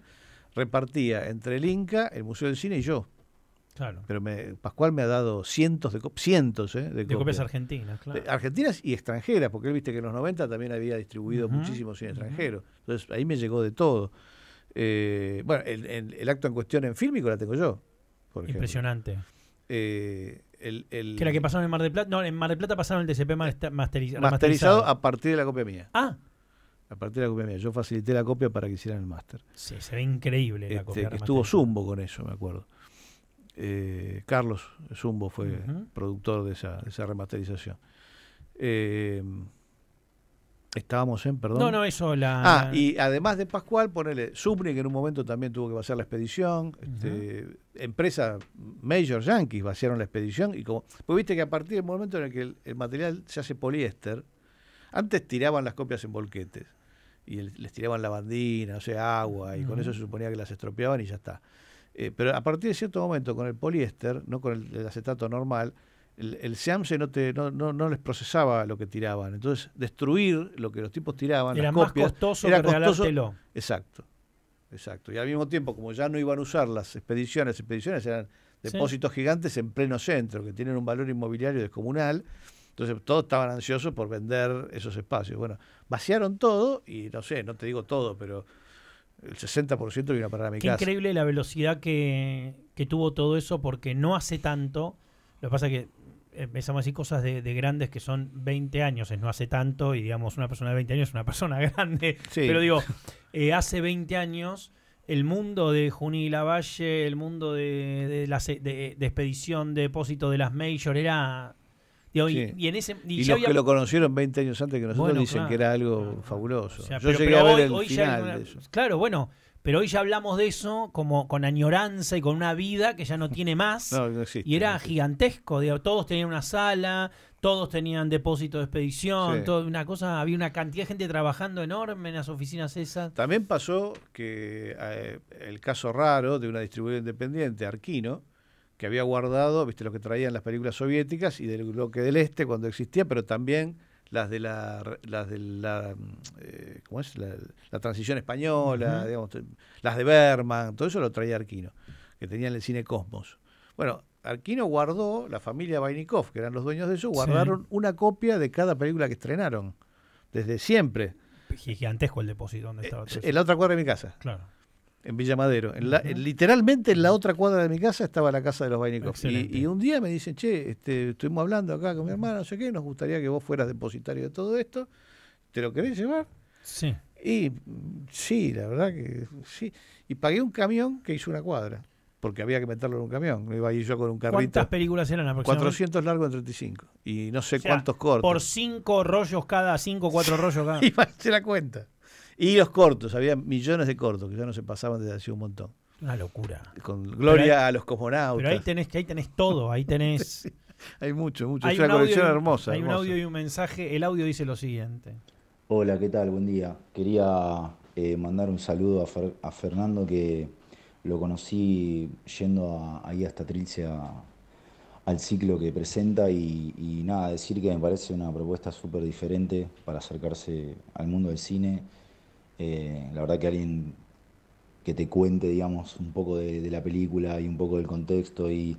repartía entre el Inca, el Museo del Cine y yo. Claro. Pero Pascual me ha dado cientos de copias. cientos eh, de, copias. argentinas, claro. argentinas y extranjeras, porque él viste que en los 90 también había distribuido muchísimo cine extranjero. Entonces ahí me llegó de todo. Eh, bueno, el, acto en cuestión en fílmico la tengo yo. Por Impresionante. Eh, el, que era que pasaron en Mar del Plata. No, en Mar del Plata pasaron el DCP Masterizado a partir de la copia mía. Ah, a partir de la copia mía. Yo facilité la copia para que hicieran el máster. Sí, se ve increíble la este, copia. estuvo Zumbo con eso, me acuerdo. Eh, Carlos Zumbo fue productor de esa, remasterización. Eh, estábamos en, perdón. No, no, eso la. Ah, y además de Pascual, ponele Subni, que en un momento también tuvo que vaciar la expedición. Este, empresa Major Yankees vaciaron la expedición. y como Pues viste que a partir del momento en el que el, el material se hace poliéster, antes tiraban las copias en bolquetes y les tiraban lavandina, o sea, agua, y con eso se suponía que las estropeaban y ya está. Eh, pero a partir de cierto momento, con el poliéster, no con el, acetato normal, el, el SEAMSE no, te, no, no, les procesaba lo que tiraban. Entonces, destruir lo que los tipos tiraban, era más costoso era que costoso. Exacto, exacto. Y al mismo tiempo, como ya no iban a usar las expediciones, expediciones eran depósitos gigantes en pleno centro, que tienen un valor inmobiliario descomunal, entonces todos estaban ansiosos por vender esos espacios. Bueno, vaciaron todo y no sé, no te digo todo, pero el 60% vino a parar a mi casa. Increíble la velocidad que, tuvo todo eso porque no hace tanto, lo que pasa es que empezamos a decir cosas de, grandes que son 20 años, es no hace tanto y digamos una persona de 20 años es una persona grande, pero digo, eh, hace 20 años el mundo de Junín y Lavalle, el mundo de, de, expedición, de depósito de las Major, era y, en ese, los que lo conocieron 20 años antes que nosotros dicen que era algo fabuloso. Yo llegué a ver el final de eso. Claro, bueno, pero hoy ya hablamos de eso como con añoranza y con una vida que ya no tiene más. y era gigantesco. todos tenían una sala, todos tenían depósito de expedición, una cosa, había una cantidad de gente trabajando enorme en las oficinas esas. También pasó que eh, el caso raro de una distribuidora independiente, Arquino, que había guardado, viste, lo que traían las películas soviéticas y del bloque del este cuando existía, pero también las de la, las de la, eh, ¿cómo es? La, transición española, digamos, las de Berman, todo eso lo traía Arquino, que tenía en el cine Cosmos. Bueno, Arquino guardó, la familia Vainikov, que eran los dueños de eso, guardaron una copia de cada película que estrenaron, desde siempre. Gigantesco el depósito donde eh, estaba. En la otra cuadra de mi casa. Claro en Villa Madero. En Literalmente en la otra cuadra de mi casa estaba la casa de los bañicos. Y, un día me dicen, che, este, estuvimos hablando acá con mi hermano no sé qué, nos gustaría que vos fueras depositario de todo esto. ¿Te lo querés llevar? Sí. Y sí, la verdad que sí. Y pagué un camión que hizo una cuadra, porque había que meterlo en un camión. No iba yo con un carrito. ¿Cuántas películas eran 400 largos en 35. Y no sé cuántos cortos. Por cinco rollos cada, cinco, cuatro rollos cada. y se la cuenta. Y los cortos, había millones de cortos que ya no se pasaban desde hace un montón. Una locura. Con gloria a los cosmonautas. Pero ahí tenés, ahí tenés todo, ahí tenés. hay mucho, mucho. Hay es una colección hermosa. Hay un audio y un mensaje. El audio dice lo siguiente. Hola, ¿qué tal? Buen día. Quería eh, mandar un saludo a, Fernando que lo conocí yendo ahí hasta Trilce al ciclo que presenta y, y nada, decir que me parece una propuesta súper diferente para acercarse al mundo del cine eh, la verdad que alguien que te cuente, digamos, un poco de, la película y un poco del contexto y,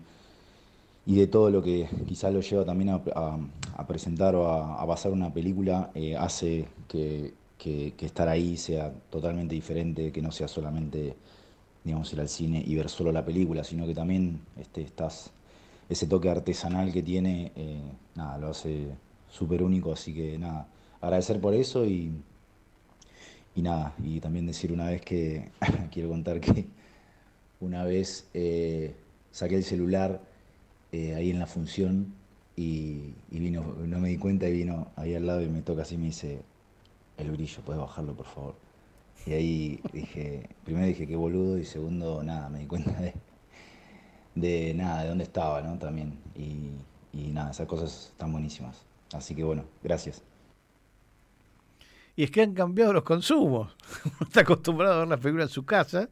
y de todo lo que quizás lo lleva también a, presentar o a, pasar una película, eh, hace que, estar ahí sea totalmente diferente, que no sea solamente, digamos, ir al cine y ver solo la película, sino que también este, estás, ese toque artesanal que tiene, eh, nada, lo hace súper único, así que nada, agradecer por eso y y nada, y también decir una vez que, quiero contar que una vez eh, saqué el celular eh, ahí en la función y, vino, no me di cuenta y vino ahí al lado y me toca así y me dice, el brillo, puedes bajarlo por favor. Y ahí dije, primero dije qué boludo y segundo nada, me di cuenta de, nada, de dónde estaba, ¿no? También. Y, y nada, esas cosas están buenísimas. Así que bueno, gracias y es que han cambiado los consumos. Uno está acostumbrado a ver la película en su casa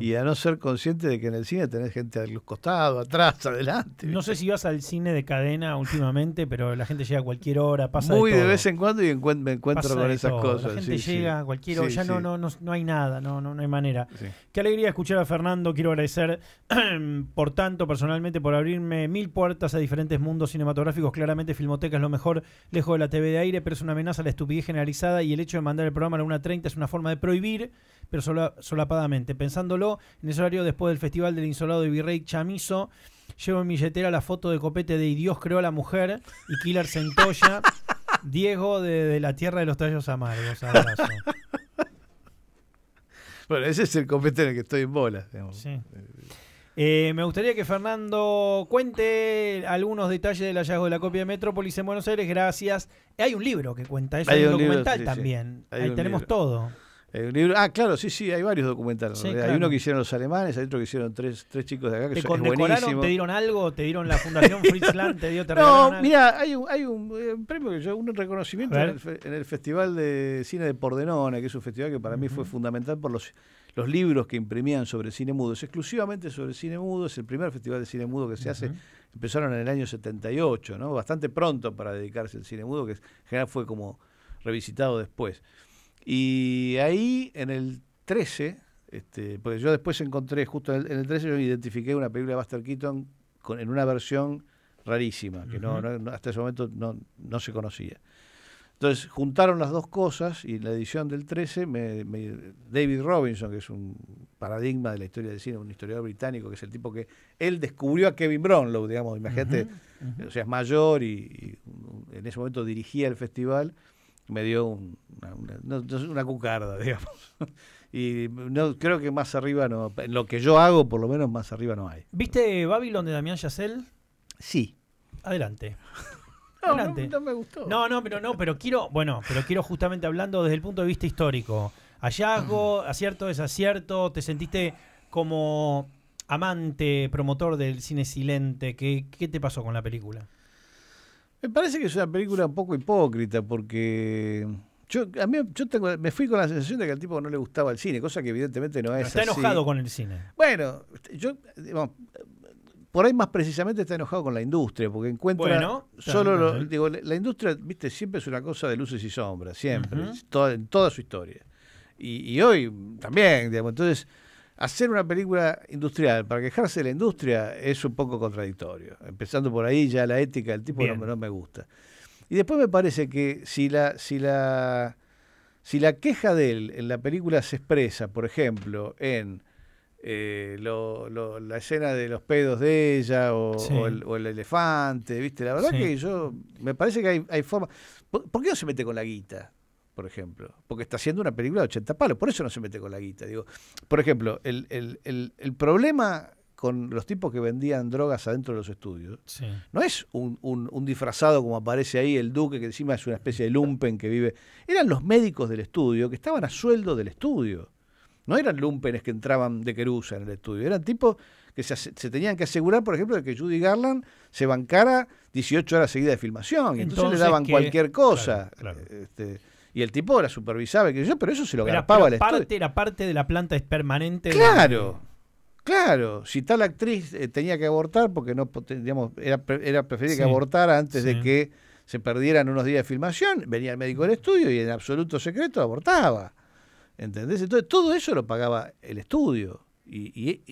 y a no ser consciente de que en el cine tenés gente a los costados, atrás, adelante. No sé si vas al cine de cadena últimamente, pero la gente llega a cualquier hora, pasa Muy de, todo. de vez en cuando y me encuentro con esas cosas. La gente llega a cualquier hora, ya no, no, no, no, hay nada, no, no, no hay manera. Qué alegría escuchar a Fernando, quiero agradecer por tanto personalmente por abrirme mil puertas a diferentes mundos cinematográficos. Claramente Filmoteca es lo mejor lejos de la TV de aire, pero es una amenaza a la estupidez generalizada y el hecho de mandar el programa a la 1.30 es una forma de prohibir, pero solapadamente. Pensándolo, en ese horario después del Festival del Insolado de Virrey Chamizo, llevo en billetera la foto de copete de Dios creó a la mujer y Killer Centolla, Diego de, la Tierra de los Tallos Amargos. Abrazo. Bueno, ese es el copete en el que estoy en bola. Sí. Eh, eh, me gustaría que Fernando cuente algunos detalles del hallazgo de la copia de Metrópolis en Buenos Aires, gracias. Hay un libro que cuenta eso, hay, un, documental también. Ahí tenemos todo. Ah, claro, sí, sí, hay varios documentales. Hay uno que hicieron los alemanes, hay otro que hicieron tres, tres chicos de acá que ¿Te son, ¿Te dieron algo? ¿Te dieron la Fundación Fritz Fritzland? ¿Te dio te No, mira, hay un, hay eh, un, premio, que yo, un reconocimiento en el, Festival de Cine de Pordenone, que es un festival que para mí fue fundamental por los los libros que imprimían sobre cine mudo, es exclusivamente sobre cine mudo, es el primer festival de cine mudo que se hace, empezaron en el año 78, ¿no? bastante pronto para dedicarse al cine mudo, que en general fue como revisitado después. Y ahí en el 13, este, porque yo después encontré, justo en el, 13 yo identifiqué una película de Buster Keaton con, en una versión rarísima, que hasta ese momento no, no se conocía. Entonces juntaron las dos cosas y en la edición del 13 David Robinson, que es un paradigma de la historia del cine, un historiador británico, que es el tipo que él descubrió a Kevin Brownlow, digamos, imagínate, o sea, es mayor y, en ese momento dirigía el festival, me dio una, cucarda, digamos. Y no, creo que más arriba no, en lo que yo hago, por lo menos más arriba no hay. ¿Viste Babylon de Damián Yassel? Sí. Adelante. No, no, me No, no, pero no, pero quiero, bueno, pero quiero justamente hablando desde el punto de vista histórico. Hallazgo, mm. acierto, desacierto, te sentiste como amante, promotor del cine silente. ¿Qué, te pasó con la película? Me parece que es una película un poco hipócrita porque yo, a mí, yo me fui con la sensación de que al tipo no le gustaba el cine, cosa que evidentemente no es. así. está enojado con el cine. Bueno, yo por ahí más precisamente está enojado con la industria, porque encuentra bueno, solo digo, la industria, viste, siempre es una cosa de luces y sombras, siempre, toda, en toda su historia. Y, hoy también, digamos, entonces hacer una película industrial para quejarse de la industria es un poco contradictorio. Empezando por ahí ya la ética del tipo no, no, me gusta. Y después me parece que si la, si la, si la queja de él en la película se expresa, por ejemplo, en eh, la escena de los pedos de ella o, el, elefante, ¿viste? La verdad que yo, me parece que hay, hay forma... ¿Por, qué no se mete con la guita, por ejemplo? Porque está haciendo una película de 80 palos, por eso no se mete con la guita. Digo, por ejemplo, el, el, el problema con los tipos que vendían drogas adentro de los estudios, no es un, un, un, disfrazado como aparece ahí el duque, que encima es una especie de lumpen que vive, eran los médicos del estudio que estaban a sueldo del estudio no eran lumpenes que entraban de querusa en el estudio, eran tipos que se, tenían que asegurar, por ejemplo, de que Judy Garland se bancara 18 horas seguidas de filmación, y entonces, le daban cualquier cosa. Este, y el tipo era supervisable, que yo, pero eso se lo grababa. al estudio. Era parte de la planta permanente. Claro. Claro, si tal actriz eh, tenía que abortar, porque no, digamos, era, preferible que abortara antes de que se perdieran unos días de filmación, venía el médico del estudio y en absoluto secreto abortaba. ¿Entendés? Entonces todo eso lo pagaba el estudio. Y,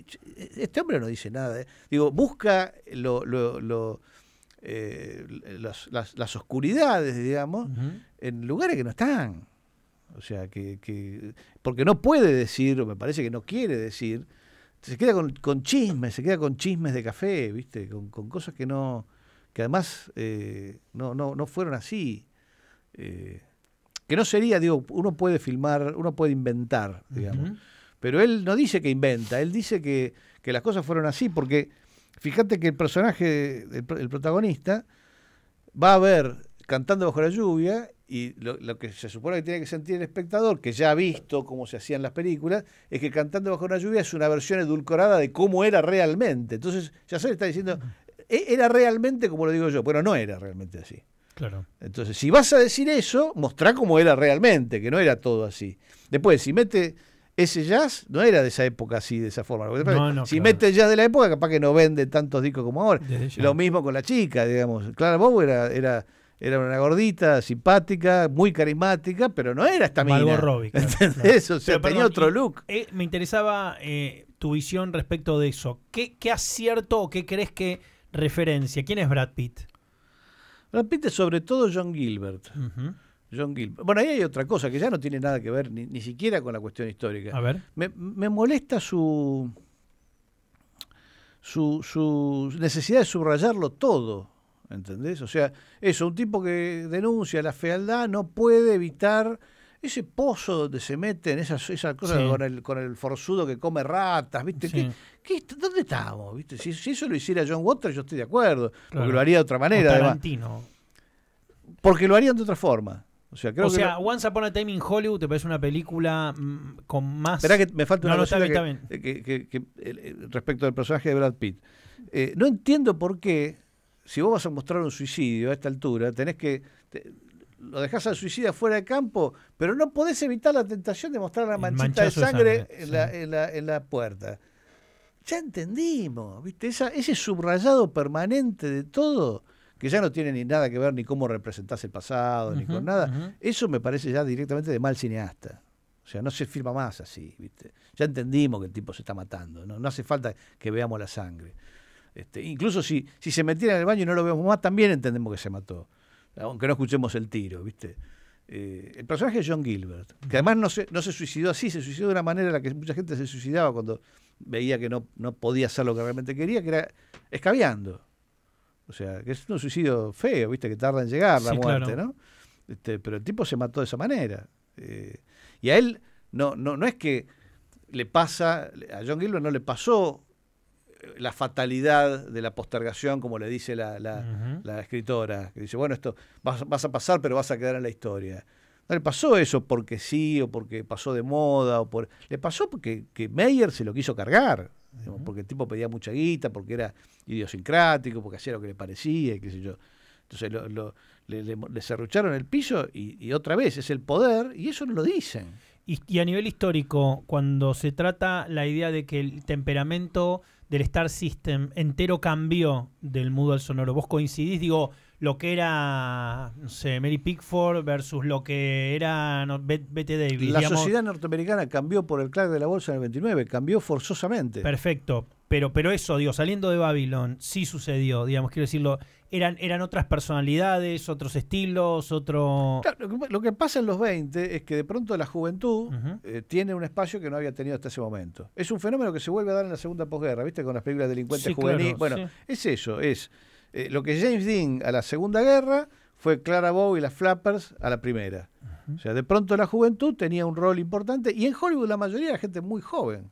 este hombre no dice nada. ¿eh? Digo, busca lo, eh, las, las, oscuridades, digamos, en lugares que no están. O sea, que, Porque no puede decir, o me parece que no quiere decir. Se queda con, chismes, se queda con chismes de café, ¿viste? Con, cosas que no. que además eh, no, no, fueron así. Que no sería, digo, uno puede filmar, uno puede inventar, digamos. Pero él no dice que inventa, él dice que, las cosas fueron así, porque fíjate que el personaje, el, protagonista, va a ver cantando bajo la lluvia y lo, que se supone que tiene que sentir el espectador, que ya ha visto cómo se hacían las películas, es que Cantando bajo la lluvia es una versión edulcorada de cómo era realmente. Entonces, ya se le está diciendo, e, era realmente como lo digo yo, pero no era realmente así. Claro. Entonces, si vas a decir eso, mostrá cómo era realmente, que no era todo así. Después, si mete ese jazz, no era de esa época así, de esa forma. si mete jazz de la época, capaz que no vende tantos discos como ahora. Lo mismo con la chica, digamos. Clara Bob era, era, era una gordita, simpática, muy carismática, pero no era esta misma. Algo O sea, tenía otro look. Eh, me interesaba eh, tu visión respecto de eso. ¿Qué, qué acierto o qué crees que referencia? ¿Quién es Brad Pitt? Repite sobre todo John Gilbert. John Gilbert. Bueno, ahí hay otra cosa que ya no tiene nada que ver ni, siquiera con la cuestión histórica. A ver. Me, molesta su, su, necesidad de subrayarlo todo. ¿Entendés? O sea, eso, un tipo que denuncia la fealdad no puede evitar ese pozo donde se mete esas, esas cosas con, el, con el forzudo que come ratas, ¿viste? Sí. ¿Qué, ¿Dónde estamos? ¿Viste? Si, eso lo hiciera John Waters, yo estoy de acuerdo, porque lo haría de otra manera. Tarantino. Porque lo harían de otra forma. O sea, creo o Once Upon a Time in Hollywood te parece una película mm, con más. Espera que me falta una eh, eh, respecto al personaje de Brad Pitt. Eh, no entiendo por qué, si vos vas a mostrar un suicidio a esta altura, tenés que. lo dejás al suicidio fuera de campo, pero no podés evitar la tentación de mostrar la manchita de sangre, en, la, en la puerta ya entendimos, ¿viste? ese subrayado permanente de todo, que ya no tiene ni nada que ver ni cómo representarse el pasado, ni con nada, eso me parece ya directamente de mal cineasta. O sea, no se firma más así, ¿viste? Ya entendimos que el tipo se está matando, no, hace falta que veamos la sangre. Este, incluso si, si se metiera en el baño y no lo vemos más, también entendemos que se mató, aunque no escuchemos el tiro, ¿viste? Eh, el personaje es John Gilbert, que además no no se suicidó así, se suicidó de una manera en la que mucha gente se suicidaba cuando veía que no, no podía hacer lo que realmente quería, que era escabeando. O sea, que es un suicidio feo, viste, que tarda en llegar la muerte, ¿no? Este, pero el tipo se mató de esa manera. Eh, y a él no, no, no es que le pasa, a John Gilbert no le pasó eh, la fatalidad de la postergación, como le dice la, la escritora, que dice, bueno, esto vas, vas, a pasar, pero vas a quedar en la historia le pasó eso porque sí o porque pasó de moda. o por Le pasó porque que Meyer se lo quiso cargar. porque el tipo pedía mucha guita, porque era idiosincrático, porque hacía lo que le parecía, qué sé yo. Entonces lo, le, cerrucharon el piso y, otra vez es el poder y eso no lo dicen. Y, y a nivel histórico, cuando se trata la idea de que el temperamento del Star System entero cambió del mudo al sonoro, ¿vos coincidís? Digo, lo que era, no sé, Mary Pickford versus lo que era Bette Davis. La sociedad norteamericana cambió por el clan de la bolsa en el 29, cambió forzosamente. Perfecto, pero, pero eso, digo, saliendo de Babilón, sí sucedió, digamos, quiero decirlo, eran, eran otras personalidades, otros estilos, otro... lo, que, pasa en los 20 es que de pronto la juventud eh, tiene un espacio que no había tenido hasta ese momento. Es un fenómeno que se vuelve a dar en la segunda posguerra, ¿viste? Con las películas delincuentes juveniles. bueno, es eso, es... Eh, lo que James Dean a la Segunda Guerra fue Clara Bow y las Flappers a la Primera. O sea, de pronto la juventud tenía un rol importante y en Hollywood la mayoría era gente muy joven.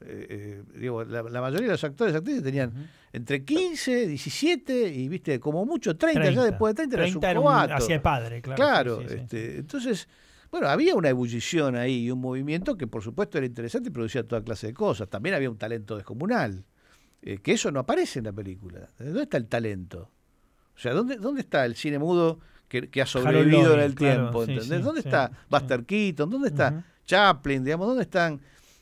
Eh, eh, digo, la, mayoría de los actores y actrices tenían entre 15, 17 y, viste, como mucho 30, ya después de 30, era hacia el padre, claro. Este, entonces, bueno, había una ebullición ahí y un movimiento que por supuesto era interesante y producía toda clase de cosas. También había un talento descomunal. Eh, que eso no aparece en la película. ¿Dónde está el talento? O sea, ¿dónde, dónde está el cine mudo que, ha sobrevivido en el tiempo? ¿Dónde está Buster Keaton? ¿Dónde está Chaplin? Digamos, ¿dónde están,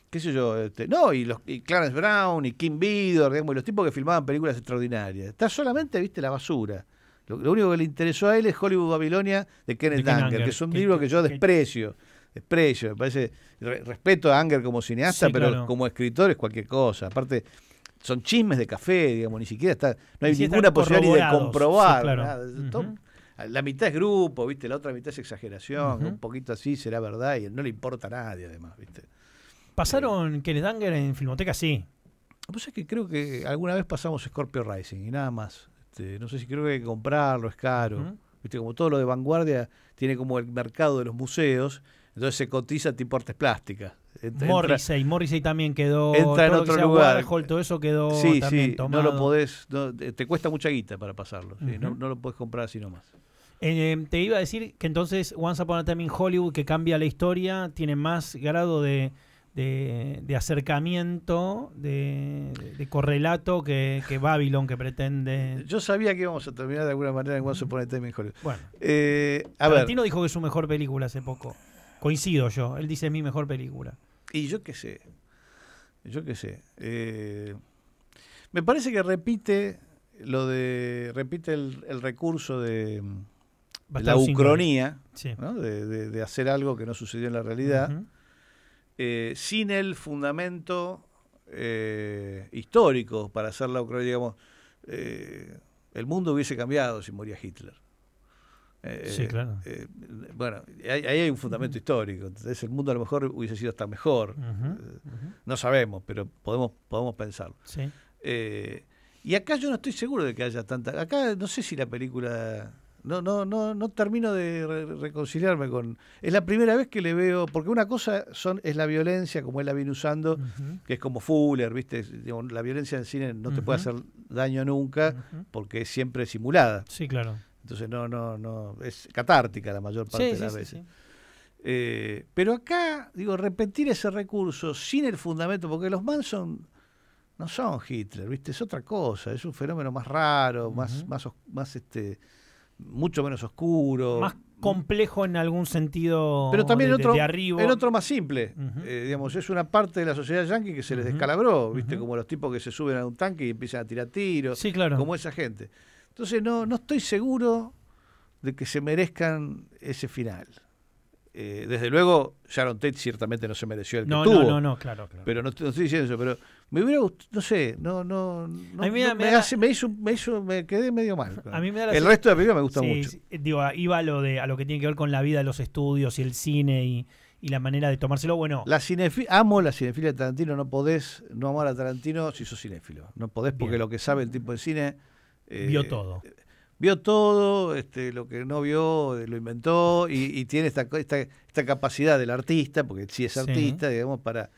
qué sé yo, este, no, y, los, Clarence Brown y Kim Vidor, digamos, y los tipos que filmaban películas extraordinarias? Está solamente, viste, la basura. Lo, único que le interesó a él es Hollywood Babilonia de Kenneth, Anger, que es un libro que yo desprecio desprecio. Me parece, respeto a Anger como cineasta, pero como escritor es cualquier cosa. Aparte, son chismes de café, digamos, ni siquiera está, no hay ninguna posibilidad de comprobar. la mitad es grupo, ¿viste? La otra mitad es exageración, un poquito así será verdad y no le importa a nadie además, ¿viste? ¿Pasaron eh, Kenneth en Filmoteca? Sí. Pues es que creo que alguna vez pasamos Scorpio Rising y nada más. Este, no sé si creo que comprarlo, es caro. ¿Viste? Como todo lo de vanguardia tiene como el mercado de los museos, entonces se cotiza tipo artes plásticas. Morrissey, Morrissey también quedó. Entra en otro lugar. todo eso quedó. Sí, sí, no lo podés. te cuesta mucha guita para pasarlo. no, lo podés comprar así nomás. Eh, eh, te iba a decir que entonces Once Upon a Time in Hollywood, que cambia la historia, tiene más grado de, de, acercamiento, de, correlato que, que Babylon, que pretende. Yo sabía que íbamos a terminar de alguna manera en Once Upon a Time in Hollywood. Bueno, eh, a dijo que es su mejor película hace poco. Coincido yo, él dice mi mejor película. Y yo qué sé, yo qué sé. Eh, me parece que repite lo de, repite el, recurso de, la ucronía, de, hacer algo que no sucedió en la realidad, eh, sin el fundamento eh, histórico para hacer la ucronía, digamos, el mundo hubiese cambiado si moría Hitler. Eh, sí, claro. Eh, bueno, ahí hay, un fundamento histórico. Entonces, el mundo a lo mejor hubiese sido hasta mejor. Eh, no sabemos, pero podemos, podemos pensarlo. y acá yo no estoy seguro de que haya tanta. Acá no sé si la película. No, no, no, no termino de reconciliarme con. Es la primera vez que le veo. Porque una cosa son, es la violencia, como él la viene usando, que es como Fuller, ¿viste? la violencia en cine no te puede hacer daño nunca, porque es siempre simulada. Sí, claro. Entonces no, no, no, es catártica la mayor parte de las veces. Eh, pero acá, digo, repetir ese recurso sin el fundamento, porque los Manson no son Hitler, ¿viste? Es otra cosa, es un fenómeno más raro, más, más, este, mucho menos oscuro. Más complejo en algún sentido pero también otro, más simple, eh, digamos, es una parte de la sociedad yanqui que se les descalabró, ¿viste? Como los tipos que se suben a un tanque y empiezan a tirar tiros, sí, claro. como esa gente. Entonces no, no estoy seguro de que se merezcan ese final. Eh, desde luego, Sharon Tate ciertamente no se mereció el que no, tuvo. No, no, no, claro, claro. Pero no, estoy diciendo eso, pero me hubiera gustado, no sé, no, no, me, me, hizo, me quedé medio mal. el resto de la película me gusta mucho. digo, iba a lo de, a lo que tiene que ver con la vida, de los estudios y el cine y, la manera de tomárselo. Bueno, la amo la cinefilia de Tarantino, no podés no amar a Tarantino si sos cinéfilo. No podés porque lo que sabe el tipo de cine vio eh, todo. Vio todo, este, lo que no vio eh, lo inventó y, tiene esta, esta, capacidad del artista, porque si sí es artista, digamos, para,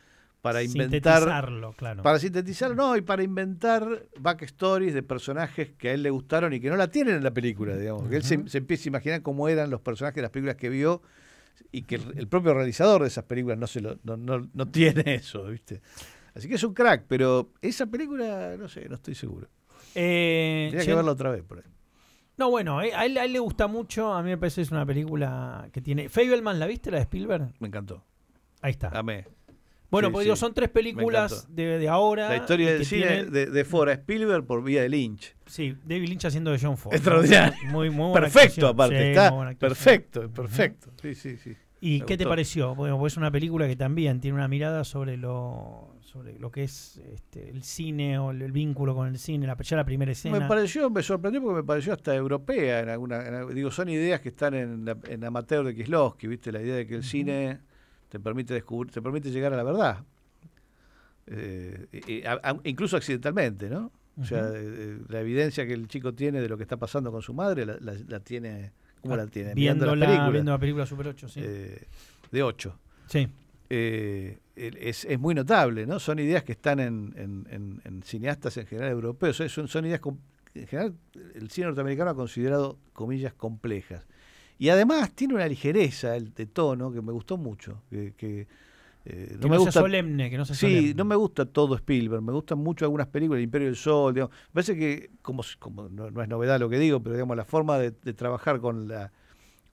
para inventar. Sintetizarlo, claro. Para sintetizarlo, no, y para inventar backstories de personajes que a él le gustaron y que no la tienen en la película, digamos. él se, empieza a imaginar cómo eran los personajes de las películas que vio y que el, propio realizador de esas películas no, se lo, no, no tiene eso, ¿viste? Así que es un crack, pero esa película, no sé, no estoy seguro. Eh, que verla otra vez No, bueno, eh, a, él, le gusta mucho. A mí me parece que es una película que tiene. Fableman, ¿la viste, la de Spielberg? Me encantó. Ahí está. Amé. Bueno, pues digo, son tres películas de, ahora. La historia del cine de, Ford a Spielberg por vía de Lynch. Sí, David Lynch haciendo de John Ford. Extraordinario. Muy, muy Perfecto, aparte. perfecto, perfecto. Sí, sí, sí. ¿Y qué te pareció? pues es una película que también tiene una mirada sobre lo sobre lo que es este, el cine o el, vínculo con el cine, la, primera escena. Me pareció, me sorprendió porque me pareció hasta europea en alguna, digo, son ideas que están en, en Amateur de Kieslowski viste, la idea de que el cine te permite descubrir, te permite llegar a la verdad. Eh, incluso accidentalmente, ¿no? O sea, eh, eh, la evidencia que el chico tiene de lo que está pasando con su madre la, tiene, ¿cómo ah, la tiene? Viendo, la película. Viendo la película Super 8, sí. de 8. Sí. Eh, es, muy notable, ¿no? Son ideas que están en, cineastas en general europeos, son, son ideas, en general el cine norteamericano ha considerado, comillas, complejas. Y además tiene una ligereza el, de tono que me gustó mucho, que, eh, no, me sea solemne, que no Sí, no me gusta todo Spielberg, me gustan mucho algunas películas, El Imperio del Sol, me parece que, como, como no, es novedad lo que digo, pero digamos la forma de trabajar con la,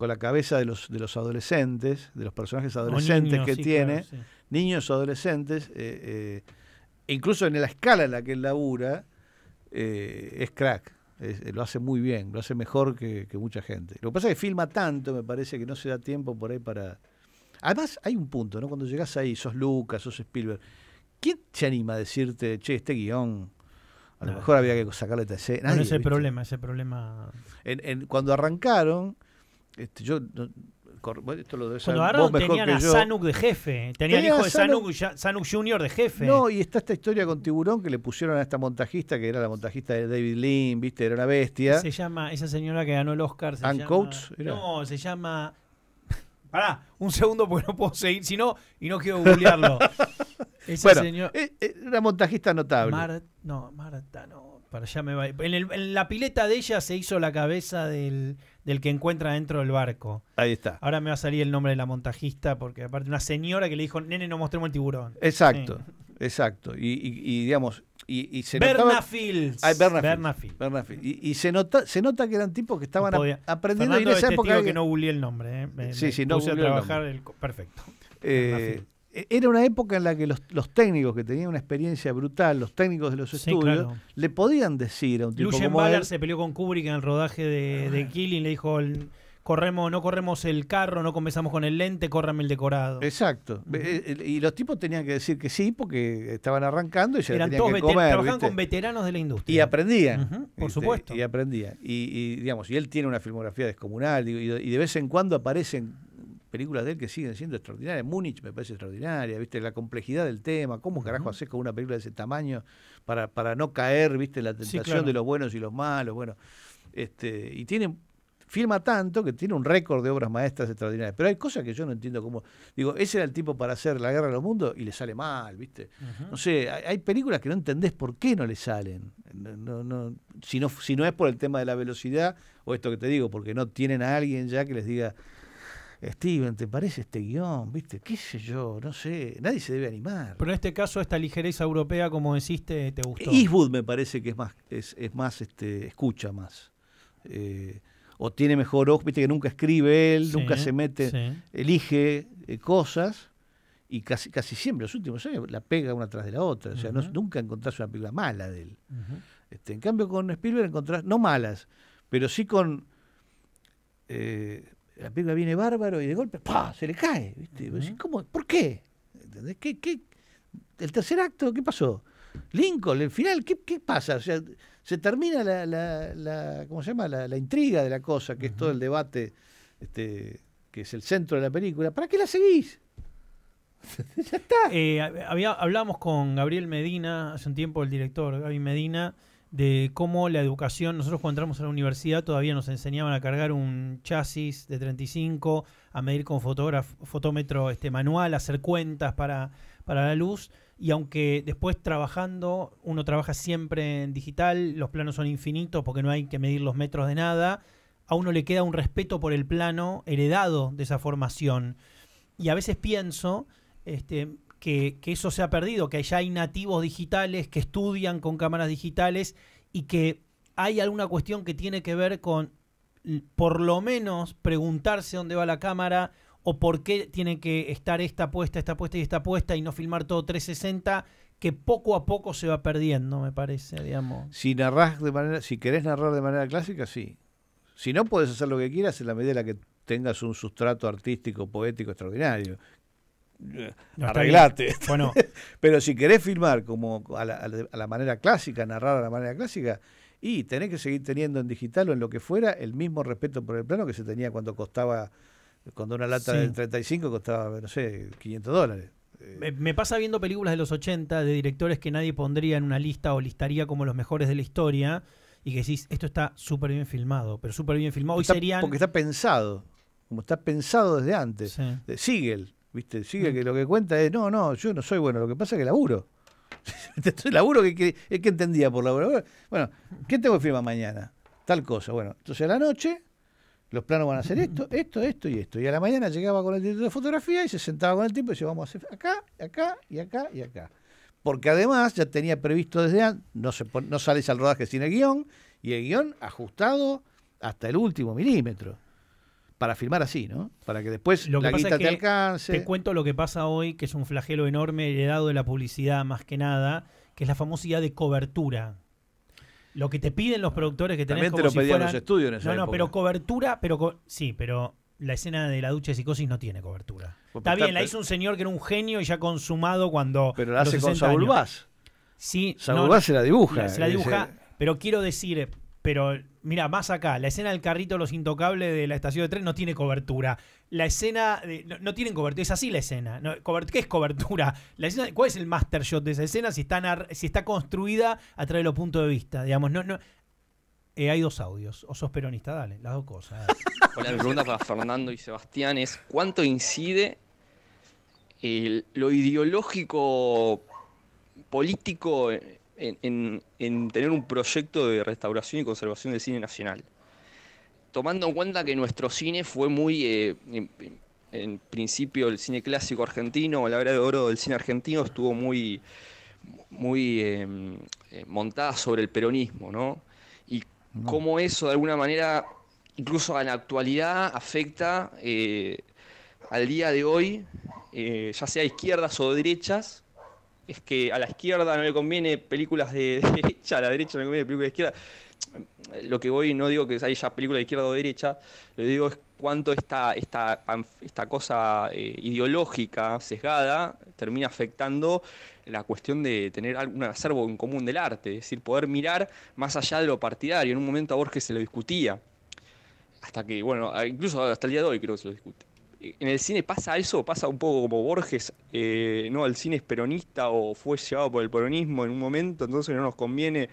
con la cabeza de los, de los adolescentes, de los personajes adolescentes que tiene, niños o niños adolescentes, eh, eh, incluso en la escala en la que él labura, eh, es crack. lo hace muy bien, lo hace mejor que, mucha gente. Lo que pasa es que filma tanto, me parece, que no se da tiempo por ahí para. Además, hay un punto, ¿no? Cuando llegas ahí, sos Lucas, sos Spielberg. ¿Quién se anima a decirte, che, este guión a lo mejor había que sacarle ese. Nadie, no, ese problema, ese problema. cuando arrancaron, este, yo no, esto lo de Cuando tenía a Sanuk de jefe, eh. Tenían el hijo de Sanuk, Sanuk Junior de jefe. No, y está esta historia con Tiburón que le pusieron a esta montajista, que era la montajista de David Lynn, viste, era una bestia. Se llama, esa señora que ganó el Oscar. Se Ann Coates, No, se llama. Pará, un segundo porque no puedo seguir, si no, y no quiero googlearlo. esa señora. Eh, eh, era montajista notable. no, Marta, no. Para allá me va. en la pileta de ella se hizo la cabeza del, del que encuentra dentro del barco. Ahí está. Ahora me va a salir el nombre de la montajista, porque aparte una señora que le dijo, nene, no mostremos el tiburón. Exacto, exacto. Y, y, y, digamos, y, se Y, se nota, se nota que eran tipos que estaban aprendiendo. en esa este época que no bulí el nombre. Eh, sí, sí, no trabajar Perfecto. Eh, e-, era una época en la que los, técnicos que tenían una experiencia brutal, los técnicos de los estudios, le podían decir a un tipo Lucien como él, se peleó con Kubrick en el rodaje de, ah, de Killing, le dijo corremos, no corremos el carro, no comenzamos con el lente, córrame el decorado. Exacto. E-, e-, y los tipos tenían que decir que sí porque estaban arrancando y se Eran tenían todos que comer. Trabajaban con veteranos de la industria. Y aprendían. por supuesto. Y aprendían. Y, digamos, y él tiene una filmografía descomunal y, y de vez en cuando aparecen películas de él que siguen siendo extraordinarias. Múnich me parece extraordinaria, ¿viste? La complejidad del tema, cómo carajo hace con una película de ese tamaño para, para no caer, ¿viste? la tentación de los buenos y los malos, bueno. Este, y tiene firma tanto que tiene un récord de obras maestras extraordinarias. Pero hay cosas que yo no entiendo cómo. Digo, ese era el tipo para hacer La Guerra de los Mundos y le sale mal, ¿viste? No sé, hay, películas que no entendés por qué no le salen. no, no, si, no, si no es por el tema de la velocidad o esto que te digo, porque no tienen a alguien ya que les diga Steven, ¿te parece este guión? ¿Viste? ¿Qué sé yo? No sé. Nadie se debe animar. Pero en este caso, esta ligereza europea, como deciste, ¿te gustó? Eastwood me parece que es más, es, más, este, escucha más. Eh, o tiene mejor ojo, viste que nunca escribe él, nunca se mete, elige eh, cosas y casi, casi siempre, los últimos años, la pega una tras de la otra. O sea, nunca encontrás una película mala de él. Este, en cambio, con Spielberg encontrás, no malas, pero sí con. Eh, la película viene bárbaro y de golpe ¡pah! se le cae. ¿viste? Pues, ¿Cómo? ¿Por qué? ¿Entendés? ¿Qué, qué? el tercer acto qué pasó? Lincoln, el final, ¿qué, pasa? O sea, se termina la, la, se llama? La, intriga de la cosa, que es todo el debate, este, que es el centro de la película. ¿Para qué la seguís? ya está. Eh, había, hablamos con Gabriel Medina hace un tiempo, el director Gaby Medina, de cómo la educación, nosotros cuando entramos a la universidad todavía nos enseñaban a cargar un chasis de 35, a medir con fotómetro este, manual, a hacer cuentas para, para la luz, y aunque después trabajando, uno trabaja siempre en digital, los planos son infinitos porque no hay que medir los metros de nada, a uno le queda un respeto por el plano heredado de esa formación. Y a veces pienso, este, que, eso se ha perdido, que allá hay nativos digitales que estudian con cámaras digitales y que hay alguna cuestión que tiene que ver con por lo menos preguntarse dónde va la cámara o por qué tiene que estar esta puesta, esta puesta y esta puesta y no filmar todo 360 que poco a poco se va perdiendo, me parece, digamos. Si narras de manera, si querés narrar de manera clásica, sí. Si no, puedes hacer lo que quieras en la medida en la que tengas un sustrato artístico, poético extraordinario, arreglate. Bueno. Pero si querés filmar como a la, manera clásica, narrar a la manera clásica, y tenés que seguir teniendo en digital o en lo que fuera el mismo respeto por el plano que se tenía cuando costaba, cuando una lata del 35 costaba, no sé, 500 dólares. Me, pasa viendo películas de los 80 de directores que nadie pondría en una lista o listaría como los mejores de la historia y que decís, esto está súper bien filmado, pero súper bien filmado. Hoy Porque está pensado, como está pensado desde antes. Sí. Eh, Siegel, ¿Viste? Sigue mm. que lo que cuenta es, no, no, yo no soy bueno, lo que pasa es que laburo. Entonces, laburo que, que, que, entendía por laburo. Bueno, ¿qué tengo que firmar mañana? Tal cosa. Bueno, entonces a la noche los planos van a ser esto, esto, esto y esto. Y a la mañana llegaba con el director de fotografía y se sentaba con el tiempo y decía, vamos a hacer acá, acá y acá y acá. Porque además ya tenía previsto desde antes, no, se no sales al rodaje sin el guión, y el guión ajustado hasta el último milímetro para firmar así, ¿no? Para que después te alcance. Te cuento lo que pasa hoy, que es un flagelo enorme heredado de la publicidad más que nada, que es la famosidad de cobertura. Lo que te piden los productores que tenés También lo pedían los estudios No, no, pero cobertura, pero sí, pero la escena de la ducha de psicosis no tiene cobertura. está, bien, la hizo un señor que era un genio y ya consumado cuando. Pero la hace con Saúl Sí. Saúl se la dibuja. Se la dibuja, pero quiero decir, pero mira, más acá, la escena del carrito Los Intocables de la estación de tren no tiene cobertura. La escena. no, tienen cobertura, es así la escena. ¿Qué es cobertura? La ¿Cuál es el master shot de esa escena si, está, si está construida a través de los puntos de vista? Digamos, no, eh, hay dos audios. O sos peronista, dale, las dos cosas. La pregunta para Fernando y Sebastián es: ¿cuánto incide lo ideológico político eh, en, tener un proyecto de restauración y conservación del cine nacional. Tomando en cuenta que nuestro cine fue muy, eh, en, principio, el cine clásico argentino, la era de oro del cine argentino estuvo muy, muy em, eh, montada sobre el peronismo, ¿no? Y mm. cómo eso, de alguna manera, incluso en la actualidad, afecta eh, al día de hoy, ya sea izquierdas o derechas, es que a la izquierda no le conviene películas de derecha, a la derecha no le conviene películas de izquierda. Lo que voy, no digo que haya películas de izquierda o derecha, lo que digo es cuánto esta, esta, cosa eh, ideológica sesgada termina afectando la cuestión de tener un acervo en común del arte, es decir, poder mirar más allá de lo partidario. En un momento a Borges se lo discutía, hasta que, bueno, incluso hasta el día de hoy creo que se lo discute en el cine pasa eso, pasa un poco como Borges, eh, no, el cine es peronista o fue llevado por el peronismo en un momento, entonces no nos conviene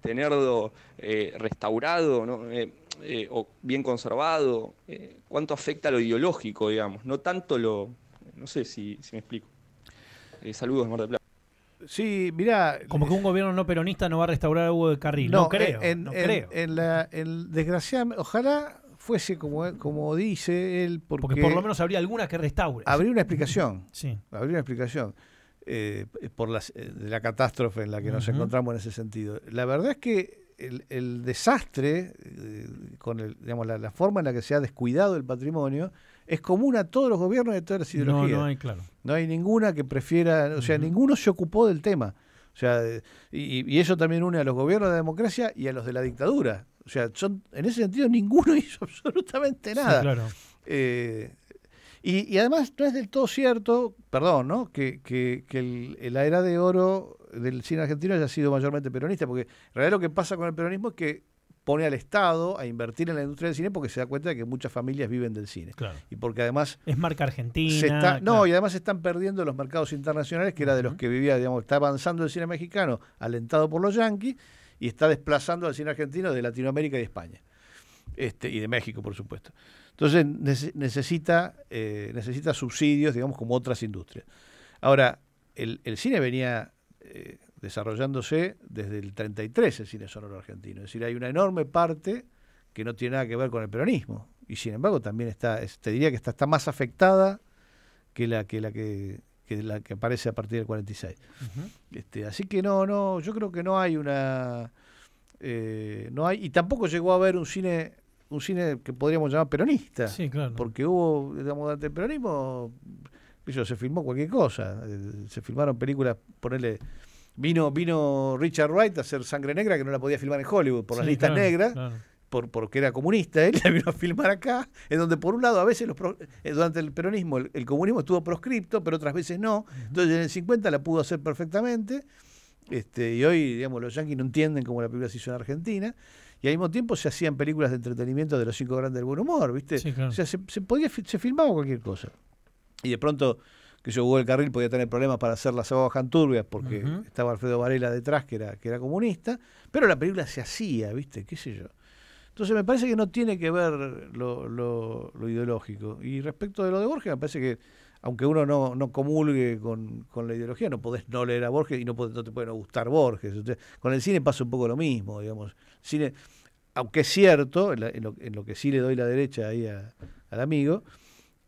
tenerlo eh, restaurado ¿no? Eh, eh, o bien conservado. ¿Cuánto afecta lo ideológico, digamos? No tanto lo... No sé si, me explico. saludos, Mar Plata. Sí, mira, Como que un gobierno no peronista no va a restaurar algo Hugo de Carril. No, creo. no creo. En la, desgraciadamente, ojalá fuese como, eh, como dice él. Porque, por lo menos habría alguna que restaure. Habría una explicación. Sí. Habría una explicación. Eh, por eh, de la catástrofe en la que nos encontramos en ese sentido. La verdad es que el, desastre, con el, digamos, la, forma en la que se ha descuidado el patrimonio, es común a todos los gobiernos de todas las ideologías. No, hay, claro. No hay ninguna que prefiera, o sea, ninguno se ocupó del tema. O sea, y, y, eso también une a los gobiernos de la democracia y a los de la dictadura. O sea, en ese sentido ninguno hizo absolutamente nada. claro. Eh, y, además no es del todo cierto, perdón, ¿no? que, que, el, la era de oro del cine argentino haya sido mayormente peronista, porque en realidad lo que pasa con el peronismo es que pone al Estado a invertir en la industria del cine porque se da cuenta de que muchas familias viven del cine. Y porque además... Es marca argentina. No, y además se están perdiendo los mercados internacionales, que era de los que vivía, digamos, está avanzando el cine mexicano, alentado por los yanquis, y está desplazando al cine argentino de Latinoamérica y España. Este, y de México, por supuesto. Entonces necesita, eh, necesita subsidios, digamos, como otras industrias. Ahora, el, cine venía eh, desarrollándose desde el 33, el cine sonoro argentino. Es decir, hay una enorme parte que no tiene nada que ver con el peronismo. Y sin embargo, también está, te diría que está, está más afectada que la que, la que que la que aparece a partir del 46. este, así que no, no, yo creo que no hay una... Eh, no hay, y tampoco llegó a haber un cine un cine que podríamos llamar peronista. Sí, claro. Porque hubo, digamos, durante el peronismo, se filmó cualquier cosa. Eh, se filmaron películas, ponerle Vino, vino Richard Wright a hacer Sangre Negra, que no la podía filmar en Hollywood por las listas negras porque era comunista, él la vino a filmar acá, en donde por un lado a veces los eh, durante el peronismo el, comunismo estuvo proscripto, pero otras veces no. Entonces en el 50 la pudo hacer perfectamente. Este, y hoy, digamos, los yanquis no entienden cómo la película se hizo en Argentina. Y al mismo tiempo se hacían películas de entretenimiento de los cinco grandes del buen humor, ¿viste? O sea, se, podía, se filmaba cualquier cosa. Y de pronto, que yo jugó el Carril podía tener problemas para hacer las aguas canturbias porque estaba Alfredo Varela detrás, que era, que era comunista, pero la película se hacía, ¿viste? ¿Qué sé yo? Entonces me parece que no tiene que ver lo, ideológico. Y respecto de lo de Borges, me parece que aunque uno no, comulgue con, la ideología, no podés no leer a Borges y no, te puede gustar Borges. con el cine pasa un poco lo mismo, digamos. Cine, aunque es cierto, en, lo, que sí le doy la derecha ahí al amigo,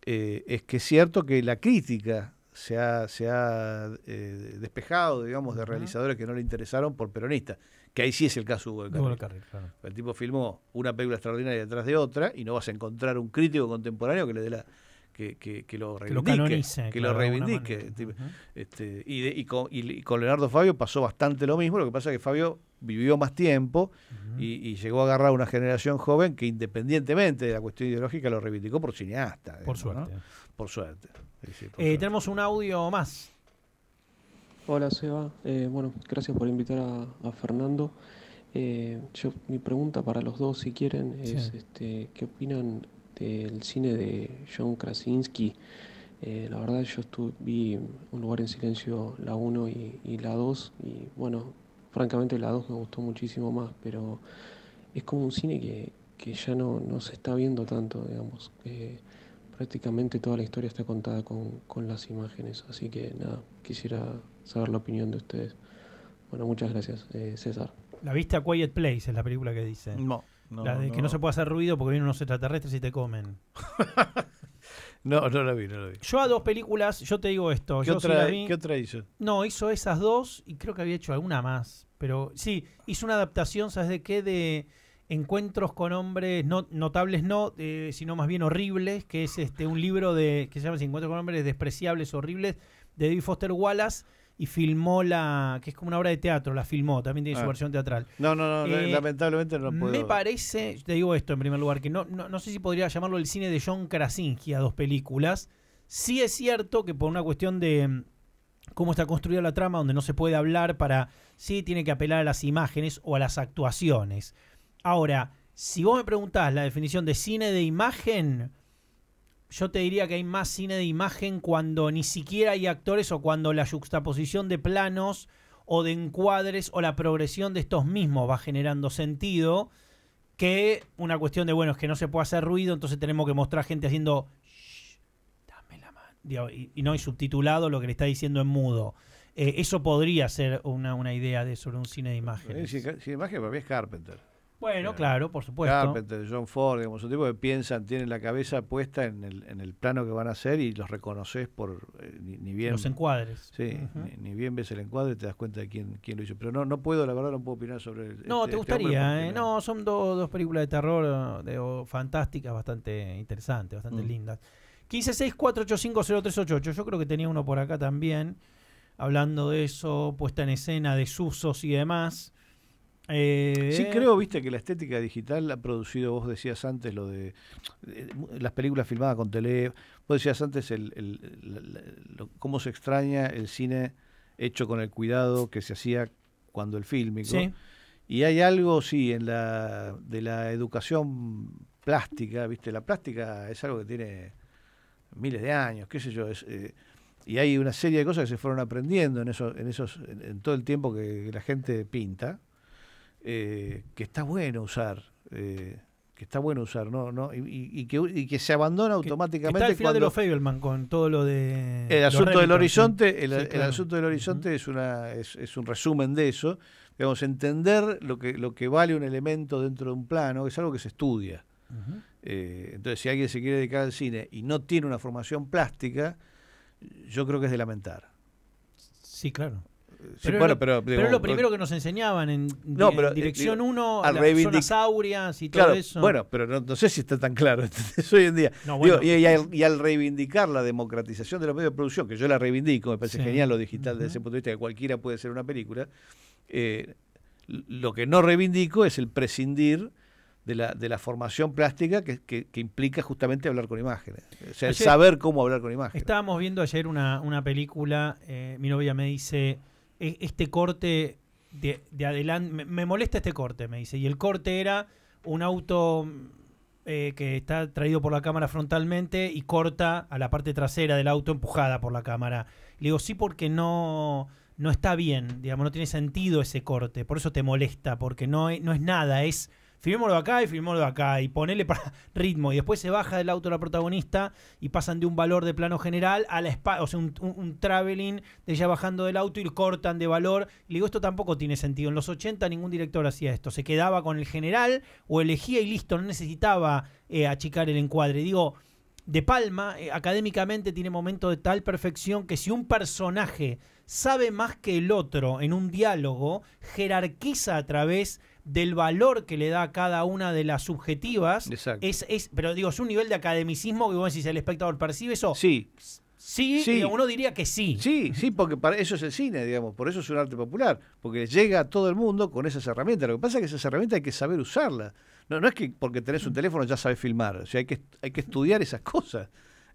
eh, es que es cierto que la crítica se ha, se ha eh, despejado, digamos, de realizadores que no le interesaron por peronistas. Que ahí sí es el caso Hugo del Carril. El tipo filmó una película extraordinaria detrás de otra y no vas a encontrar un crítico contemporáneo que le dé la, que, lo reivindique. y, con, Leonardo Fabio pasó bastante lo mismo, lo que pasa es que Fabio vivió más tiempo y, llegó a agarrar una generación joven que independientemente de la cuestión ideológica lo reivindicó por cineasta. Por suerte. Por suerte. Eh, suerte. Tenemos un audio más. Hola Seba, eh, bueno, gracias por invitar a, Fernando. Eh, yo, mi pregunta para los dos, si quieren, es este, ¿qué opinan del cine de John Krasinski? Eh, la verdad yo estuve, vi Un lugar en silencio la 1 y, la 2 y bueno, francamente la 2 me gustó muchísimo más, pero es como un cine que, ya no, no, se está viendo tanto, digamos, que prácticamente toda la historia está contada con, con las imágenes, así que nada, quisiera saber la opinión de ustedes. Bueno, muchas gracias, eh, César. ¿La viste a Quiet Place? Es la película que dice. No. la de que no se puede hacer ruido porque vienen unos extraterrestres y te comen. no, no la vi, no la vi. Yo a dos películas, yo te digo esto. ¿Qué, otra, hizo? No, hizo esas dos y creo que había hecho alguna más. Pero sí, hizo una adaptación, ¿sabes de qué? De encuentros con hombres no, notables no, sino más bien horribles, que es este un libro de que se llama Encuentros con hombres despreciables, horribles, de David Foster Wallace, y filmó la. que es como una obra de teatro, la filmó, también tiene su ah. versión teatral. No, no, no, eh, lamentablemente no Me parece, te digo esto en primer lugar, que no, no, no sé si podría llamarlo el cine de John Krasinski a dos películas. Sí es cierto que por una cuestión de mm, cómo está construida la trama, donde no se puede hablar para. sí tiene que apelar a las imágenes o a las actuaciones. Ahora, si vos me preguntás la definición de cine de imagen yo te diría que hay más cine de imagen cuando ni siquiera hay actores o cuando la juxtaposición de planos o de encuadres o la progresión de estos mismos va generando sentido que una cuestión de, bueno, es que no se puede hacer ruido, entonces tenemos que mostrar gente haciendo, dame la mano, y, no hay subtitulado lo que le está diciendo en mudo. Eh, eso podría ser una, idea de, sobre un cine de imagen. Cine de imagen para mí es Carpenter. Bueno, claro, por supuesto. Carpenter, John Ford, digamos, son tipos que piensan, tienen la cabeza puesta en el, en el plano que van a hacer y los reconoces por eh, ni, bien. Los encuadres. Sí, ni, bien ves el encuadre y te das cuenta de quién, quién lo hizo. Pero no, no puedo, la verdad, no puedo opinar sobre el. No, este, te este gustaría, ¿eh? No, son dos películas de terror fantásticas, bastante interesantes, bastante mm. lindas. 1564850388. Yo creo que tenía uno por acá también, hablando de eso, puesta en escena, de susos y demás. Eh, sí, eh. creo, viste, que la estética digital ha producido, vos decías antes, lo de, eh, las películas filmadas con tele, vos decías antes el, cómo se extraña el cine hecho con el cuidado que se hacía cuando el fílmico. Y hay algo, sí, en la, de la educación plástica, viste, la plástica es algo que tiene miles de años, qué sé yo, eh, y hay una serie de cosas que se fueron aprendiendo en, eso, en, esos, en, todo el tiempo que la gente pinta eh, que está bueno usar. Eh, que está bueno usar, ¿no? ¿no? Y, que, y que, se abandona automáticamente. está de los Fableman con todo lo de. El asunto del horizonte, El, asunto del horizonte es, una, es, un resumen de eso. Digamos, entender lo que, lo que vale un elemento dentro de un plano es algo que se estudia. Eh, entonces, si alguien se quiere dedicar al cine y no tiene una formación plástica, yo creo que es de lamentar. Sí, claro pero lo, primero que nos enseñaban en eh, dirección 1, al las y todo eso. Bueno, pero no, sé si está tan claro hoy en día. y, al, reivindicar la democratización de los medios de producción, que yo la reivindico, me parece genial lo digital desde ese punto de vista, que cualquiera puede ser una película, eh, lo que no reivindico es el prescindir de la, de la, formación plástica que, implica justamente hablar con imágenes. O sea, el saber cómo hablar con imágenes. Estábamos viendo ayer una, película, eh, mi novia me dice, e-, este corte de, adelante, me, molesta este corte, me dice, y el corte era un auto eh, que está traído por la cámara frontalmente y corta a la parte trasera del auto empujada por la cámara. Le digo, sí, porque no, no está bien, digamos, no tiene sentido ese corte, por eso te molesta, porque no, e-, no es nada, es filmémoslo acá y filmémoslo acá y ponele para ritmo. Y después se baja del auto la protagonista y pasan de un valor de plano general a la espalda, o sea, un, traveling de ella bajando del auto y cortan de valor. Y digo, esto tampoco tiene sentido. En los 80 ningún director hacía esto. Se quedaba con el general o elegía y listo, no necesitaba eh, achicar el encuadre. Digo, de Palma, eh, académicamente, tiene momentos de tal perfección que si un personaje sabe más que el otro en un diálogo, jerarquiza a través del valor que le da a cada una de las subjetivas. Es, es, pero digo, es un nivel de academicismo que vos decís, el espectador percibe eso. Sí. Sí, uno diría que sí. Sí, sí, porque eso es el cine, digamos, por eso es un arte popular, porque llega a todo el mundo con esas herramientas. Lo que pasa es que esas herramientas hay que saber usarlas. No, no es que porque tenés un teléfono ya sabes filmar, o sea, hay que, hay que estudiar esas cosas.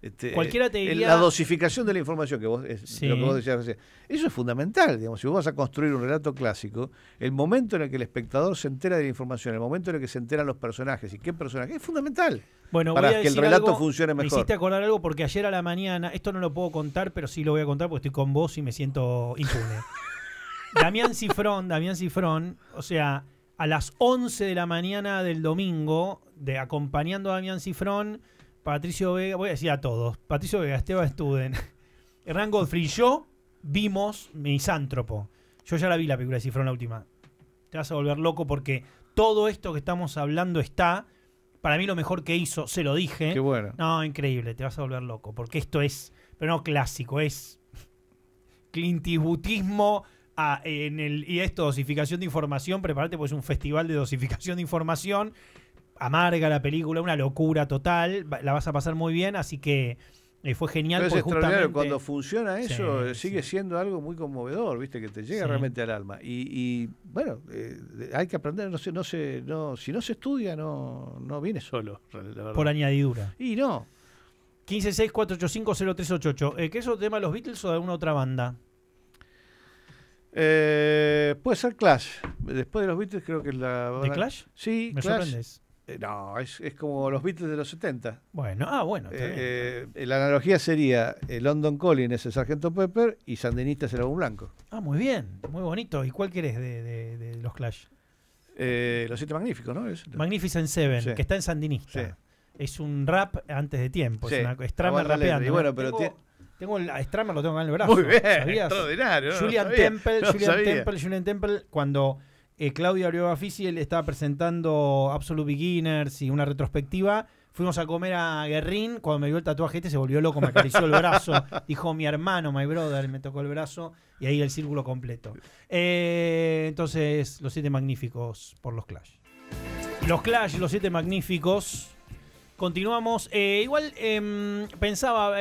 Este, Cualquiera eh, La dosificación de la información, que vos, es eh, lo que vos decías Eso es fundamental, digamos. Si vos vas a construir un relato clásico, el momento en el que el espectador se entera de la información, el momento en el que se enteran los personajes y qué personaje, es fundamental. Bueno, para que el relato funcione mejor. Me hiciste acordar algo porque ayer a la mañana, esto no lo puedo contar, pero sí lo voy a contar porque estoy con vos y me siento impune. Damián Cifrón, Damián o sea, a las 11 de la mañana del domingo, de acompañando a Damián Cifrón Patricio Vega, voy a decir a todos, Patricio Vega, Esteban Studen, Hernán Godfrey, yo vimos Misántropo. Yo ya la vi la película de Cifrón, la última. Te vas a volver loco porque todo esto que estamos hablando está, para mí lo mejor que hizo, se lo dije. Qué bueno. No, increíble, te vas a volver loco, porque esto es, pero no clásico, es clintibutismo en el, y esto, dosificación de información, prepárate, pues es un festival de dosificación de información amarga la película, una locura total, la vas a pasar muy bien, así que eh, fue genial. Pero cuando funciona eso eh, sigue siendo algo muy conmovedor, viste, que te llega realmente al alma. Y, bueno, eh, hay que aprender, no sé no no, si no se estudia, no, no viene solo. Por añadidura. Y no. 156 ¿Qué es eso? tema los Beatles o de alguna otra banda? puede ser Clash. Después de los Beatles creo que es la... ¿De Clash? Sí, ¿Me sorprendes? Eh, no, es, es, como los Beatles de los 70. Bueno, ah, bueno. Eh, eh, la analogía sería London Collins es el Sargento Pepper y Sandinista es el álbum blanco. Ah, muy bien, muy bonito. ¿Y cuál querés de, los Clash? los 7 Magníficos, ¿no? Es, Magnificent Seven, que está en Sandinista. Es un rap antes de tiempo, es, una, ah, es bueno, pero tengo, el a lo tengo en el brazo. Muy bien, extraordinario. Julian, Temple, Julian Temple, Julian Temple, cuando eh, Claudia Claudio Fisi, él estaba presentando Absolute Beginners y una retrospectiva. Fuimos a comer a Guerrín. Cuando me vio el tatuaje este se volvió loco, me acarició el brazo. Dijo mi hermano, my brother, me tocó el brazo. Y ahí el círculo completo. Eh, entonces, los siete magníficos por los Clash. Los Clash, los siete magníficos. Continuamos. Eh, igual em, pensaba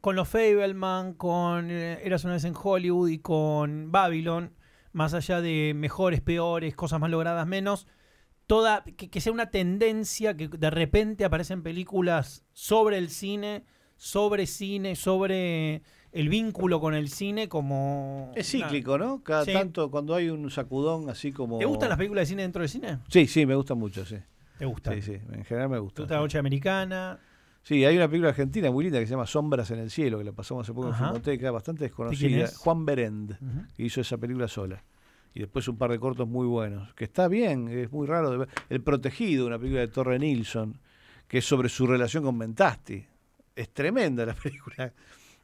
con los Fableman, con Eras una vez en Hollywood y con Babylon más allá de mejores, peores, cosas más logradas, menos, toda que, sea una tendencia que de repente aparecen películas sobre el cine, sobre cine, sobre el vínculo con el cine como... Es cíclico, ¿no? Cada tanto, cuando hay un sacudón así como... ¿Te gustan las películas de cine dentro del cine? Sí, sí, me gustan mucho, sí. ¿Te gusta? Sí, sí, en general me gusta. ¿Te gusta la noche americana? Sí, hay una película argentina muy linda que se llama Sombras en el Cielo, que la pasamos hace poco en en Filmoteca, bastante desconocida. Juan Berend, que hizo esa película sola. Y después un par de cortos muy buenos, que está bien, es muy raro de ver. El Protegido, una película de Torre Nilsson, que es sobre su relación con Mentasti. Es tremenda la película.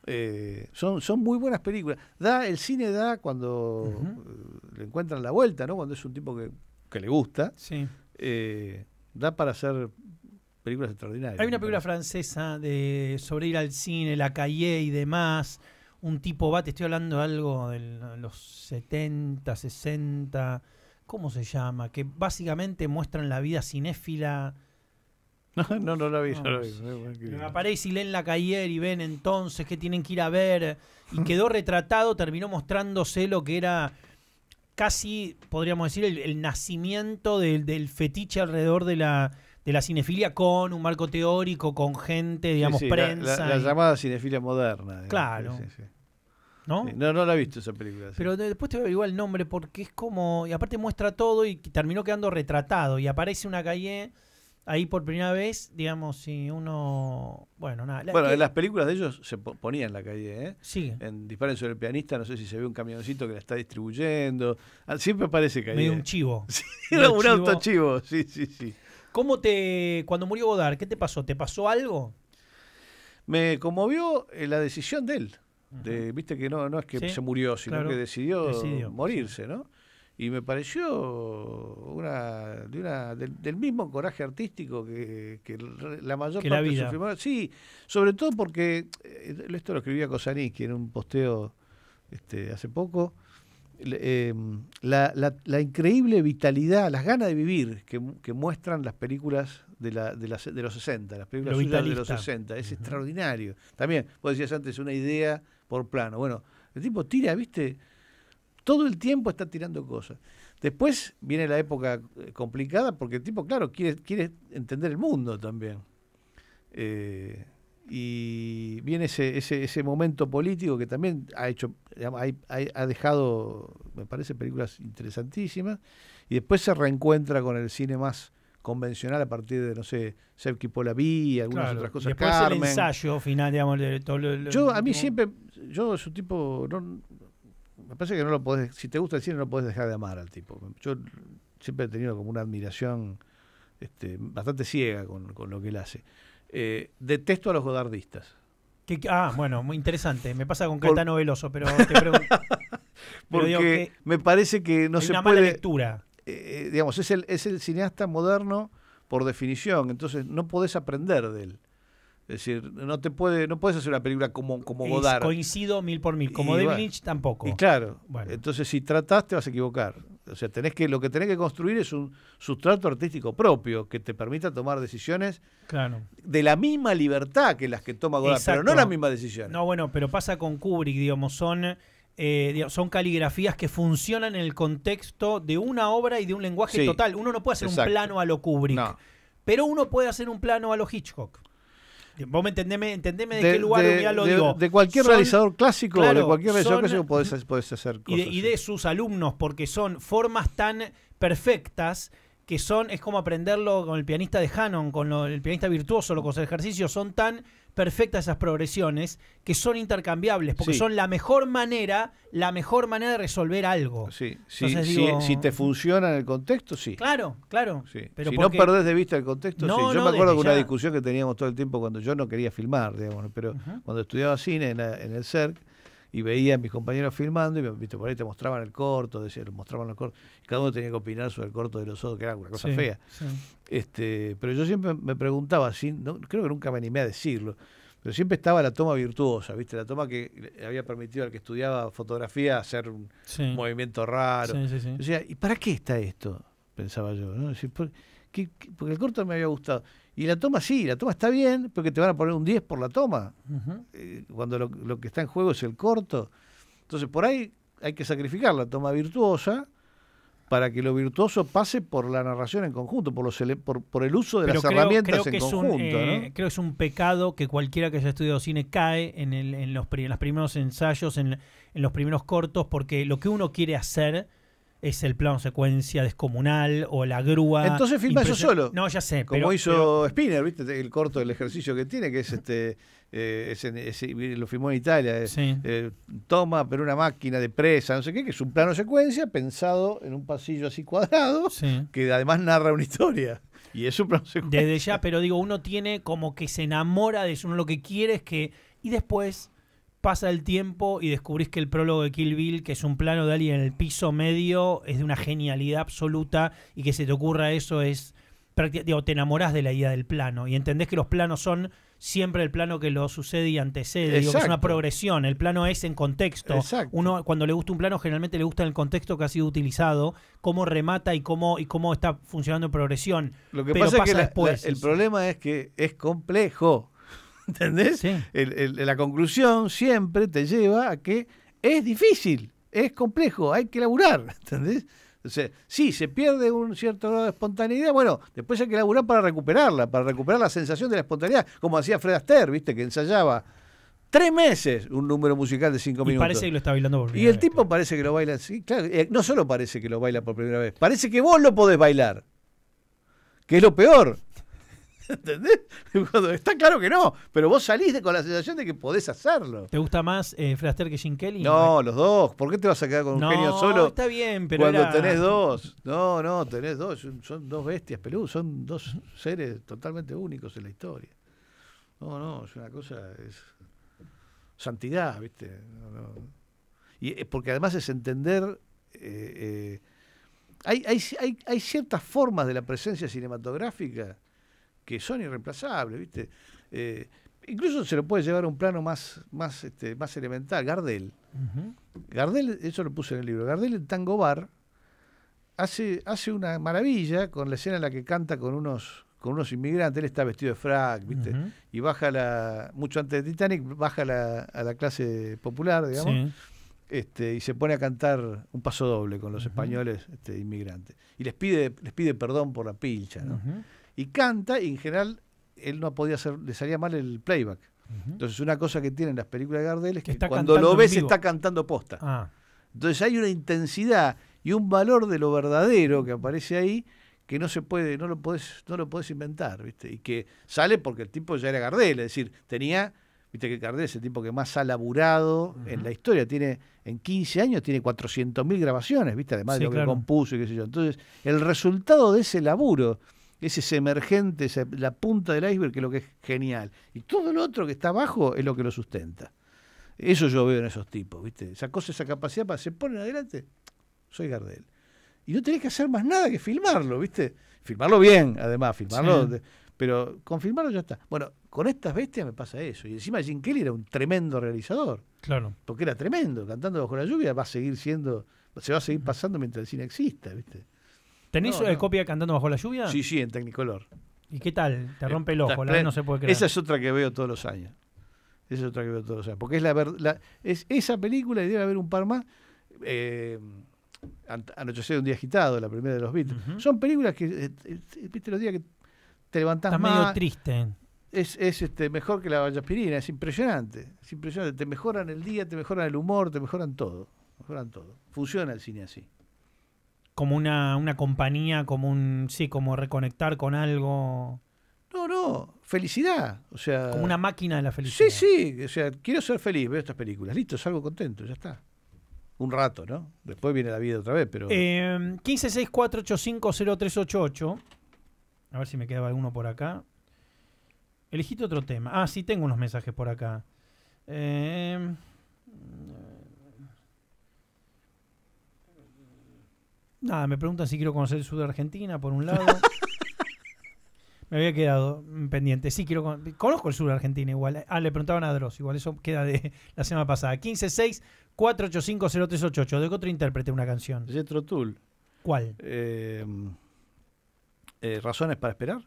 Eh, son, son muy buenas películas. Da, el cine da cuando eh, le encuentran la vuelta, ¿no? Cuando es un tipo que, le gusta. Sí. Eh, da para hacer películas extraordinarias. Hay una película francesa de, sobre ir al cine, la calle y demás. Un tipo va, te estoy hablando de algo de los 70, 60, ¿cómo se llama? Que básicamente muestran la vida cinéfila. No, no, la vi, no, la aparece y leen la calle y ven entonces que tienen que ir a ver. Y quedó retratado, terminó mostrándose lo que era casi, podríamos decir, el, nacimiento del fetiche alrededor de la, de la cinefilia con un marco teórico, con gente, digamos, prensa. La, llamada cinefilia moderna. claro. ¿No? ¿No? no, la he visto esa película. Pero después te voy a el nombre porque es como. Y aparte muestra todo y terminó quedando retratado. Y aparece una calle ahí por primera vez, digamos, si uno. Bueno, nada. bueno, en las películas de ellos se ponían en la calle, ¿eh? Sí. En Disparen sobre el pianista, no sé si se ve un camioncito que la está distribuyendo. Ah, siempre aparece calle. Medio un chivo. un, auto chivo. sí, sí, sí. ¿Cómo te. Cuando murió Godard, ¿qué te pasó? ¿Te pasó algo? Me conmovió eh, la decisión de él. De, Viste que no, no es que se murió, sino que decidió, morirse, ¿no? Y me pareció una, de una del, mismo coraje artístico que, la mayor parte de su Sí, sobre todo porque eh, esto lo escribía cosaní que en un posteo este, hace poco Em, la, increíble vitalidad, las ganas de vivir que, muestran las películas de, los 60, las películas de los 60, es extraordinario. También, vos decías antes, una idea por plano. Bueno, el tipo tira, viste, todo el tiempo está tirando cosas. Después viene la época eh, complicada porque el tipo, claro, quiere, quiere entender el mundo también. Eh, y viene ese, ese, ese, momento político que también ha hecho ha, dejado me parece películas interesantísimas y después se reencuentra con el cine más convencional a partir de no sé Sevki Polaví y algunas otras cosas después el ensayo final digamos de todo yo a mí siempre yo es un tipo me parece que no lo puedes si te gusta el cine no lo podés dejar de amar al tipo yo siempre he tenido como una admiración este, bastante ciega con, con lo que él hace eh, detesto a los godardistas. ah, bueno, muy interesante. Me pasa con que Veloso, pero te pregunto. Porque me parece que no se una puede. Mala lectura. Eh, eh, digamos, es el, cineasta moderno por definición, entonces no podés aprender de él. Es decir, no te puede, no puedes hacer una película como, como Godard. Coincido mil por mil, como de tampoco. Y claro, entonces si tratás te vas a equivocar. O sea, tenés que, lo que tenés que construir es un sustrato artístico propio que te permita tomar decisiones de la misma libertad que las que toma Godard, pero no las mismas decisiones. No, bueno, pero pasa con Kubrick, digamos, son... Eh, son caligrafías que funcionan en el contexto de una obra y de un lenguaje total. Uno no puede hacer un plano a lo Kubrick, pero uno puede hacer un plano a lo Hitchcock. Vos me entendeme, entendeme de, qué lugar ya lo digo. De cualquier realizador clásico, de cualquier realizador clásico podés, hacer cosas. Y de, sus alumnos, porque son formas tan perfectas que son, es como aprenderlo con el pianista de Hannon, con el pianista virtuoso, lo, con los ejercicio, son tan perfectas esas progresiones que son intercambiables, porque son la mejor manera, la mejor manera de resolver algo. Sí, sí, si te funciona en el contexto, sí. Claro, claro. Pero si no perdés de vista el contexto, Yo me acuerdo de una discusión que teníamos todo el tiempo cuando yo no quería filmar, digamos, pero cuando estudiaba cine en, en el CERC, e y veía a mis compañeros filmando y ¿viste? por ahí te mostraban el corto, decían, mostraban el corto cada uno tenía que opinar sobre el corto de los otros, que era una cosa fea. Este, pero yo siempre me preguntaba, no, creo que nunca me animé a decirlo, pero siempre estaba la toma virtuosa, ¿viste? La toma que había permitido al que estudiaba fotografía hacer un movimiento raro. sea, ¿y para qué está esto? Pensaba yo, ¿no? porque el corto me había gustado. Y la toma sí, la toma está bien, pero que te van a poner un 10 por la toma, eh, cuando lo, que está en juego es el corto. Entonces por ahí hay que sacrificar la toma virtuosa para que lo virtuoso pase por la narración en conjunto, por, por, el uso de las herramientas creo en conjunto. Eh, creo que es un pecado que cualquiera que haya estudiado cine cae en, en los, en los primeros ensayos, en, en los primeros cortos, porque lo que uno quiere hacer es el plano secuencia descomunal o la grúa. Entonces filma eso solo. No, ya sé. Como hizo Spinner, ¿viste? El corto del ejercicio que tiene, que es este. Eh, lo filmó en Italia. Eh, toma, pero una máquina de presa, no sé qué, que es un plano secuencia pensado en un pasillo así cuadrado, que además narra una historia. Y es un plano secuencia. Desde ya, pero digo, uno tiene como que se enamora de eso, uno lo que quiere es que. Y después pasa el tiempo y descubrís que el prólogo de Kill Bill, que es un plano de alguien en el piso medio, es de una genialidad absoluta y que se te ocurra eso es digo, te enamorás de la idea del plano y entendés que los planos son siempre el plano que lo sucede y antecede. es una progresión. El plano es en contexto. Uno, cuando le gusta un plano, generalmente le gusta el contexto que ha sido utilizado, cómo remata y cómo, y cómo está funcionando en progresión. Lo que pasa, es que después. el problema es que es complejo. ¿Entendés? la conclusión siempre te lleva a que es difícil, es complejo, hay que laburar, ¿entendés? sí, se pierde un cierto grado de espontaneidad. Bueno, después hay que laburar para recuperarla, para recuperar la sensación de la espontaneidad, como hacía Fred Astaire, ¿viste? Que ensayaba tres meses un número musical de cinco minutos. Y parece que lo está bailando por primera Y el tipo parece que lo baila, así claro. Eh, no solo parece que lo baila por primera vez, parece que vos lo podés bailar. Que es lo peor. ¿Entendés? Está claro que no, pero vos salís con la sensación de que podés hacerlo. ¿Te gusta más eh, Fraster que Jim Kelly? No, los dos. ¿Por qué te vas a quedar con un genio solo? está bien, pero. Cuando tenés dos. No, no, tenés dos. Son, dos bestias peludas. son dos seres totalmente únicos en la historia. No, no, es una cosa. Es santidad, ¿viste? Y, eh, porque además es entender. Eh, hay, hay, hay, hay ciertas formas de la presencia cinematográfica que son irreemplazables, ¿viste? Eh, incluso se lo puede llevar a un plano más, más, este, más elemental, Gardel. Gardel, eso lo puse en el libro, Gardel en Tango Bar hace, hace una maravilla con la escena en la que canta con unos, con unos inmigrantes, él está vestido de frac, ¿viste? Y baja la, mucho antes de Titanic, baja a la clase popular, digamos. Este, y se pone a cantar un paso doble con los españoles este, inmigrantes. Y les pide, les pide perdón por la pilcha, ¿no? y canta y en general él no podía hacer, le salía mal el playback. Entonces una cosa que tienen las películas de Gardel es que, cuando lo ves está cantando posta. Ah. Entonces hay una intensidad y un valor de lo verdadero que aparece ahí que no se puede, no lo podés, no lo podés inventar, ¿viste? Y que sale porque el tipo ya era Gardel, es decir, tenía, viste que Gardel es el tipo que más ha laburado en la historia, tiene, en 15 años tiene 400.000 grabaciones, ¿viste? Además de lo que compuso y qué sé yo. Entonces, el resultado de ese laburo, es ese emergente, esa, la punta del iceberg, que es lo que es genial. Y todo lo otro que está abajo es lo que lo sustenta. Eso yo veo en esos tipos, ¿viste? Esa cosa, esa capacidad para se ponen adelante. Soy Gardel. Y no tenés que hacer más nada que filmarlo, ¿viste? Filmarlo bien, además, filmarlo. pero con filmarlo ya está. Bueno, con estas bestias me pasa eso. Y encima Jim Kelly era un tremendo realizador. Claro. Porque era tremendo. Cantando bajo la lluvia va a seguir siendo, se va a seguir pasando mientras el cine exista, ¿viste? ¿Tenés eh, copia cantando bajo la lluvia? Sí, sí, en Technicolor. ¿Y qué tal? Te eh, rompe el ojo, la no se puede creer. Esa es otra que veo todos los años. Esa es otra que veo todos los años. Porque es la, verdad, es esa película y debe haber un par más. Eh, Anochecer un día agitado, la primera de los Beatles. Son películas que, eh, viste, los días que te levantás Está medio triste. Es, este, mejor que la vallaspirina, es impresionante. Es impresionante. Te mejoran el día, te mejoran el humor, te mejoran todo. Mejoran todo. Funciona el cine así como una, compañía, como un, sí, como reconectar con algo. No, no, felicidad. O sea. Como una máquina de la felicidad. Sí, sí. O sea, quiero ser feliz, veo estas películas. Listo, salgo contento, ya está. Un rato, ¿no? Después viene la vida otra vez, pero. Eh, em, 1564850388. A ver si me quedaba alguno por acá. Elegite otro tema. Ah, sí, tengo unos mensajes por acá. Eh, Nada, me preguntan si quiero conocer el sur de Argentina, por un lado. me había quedado pendiente. Sí, quiero conozco el sur de Argentina igual. Ah, le preguntaban a Dross, igual eso queda de la semana pasada. 156-485-0388. ¿De qué otro intérprete una canción? Jetro Tool. ¿Cuál? Em, eh, ¿Razones para esperar?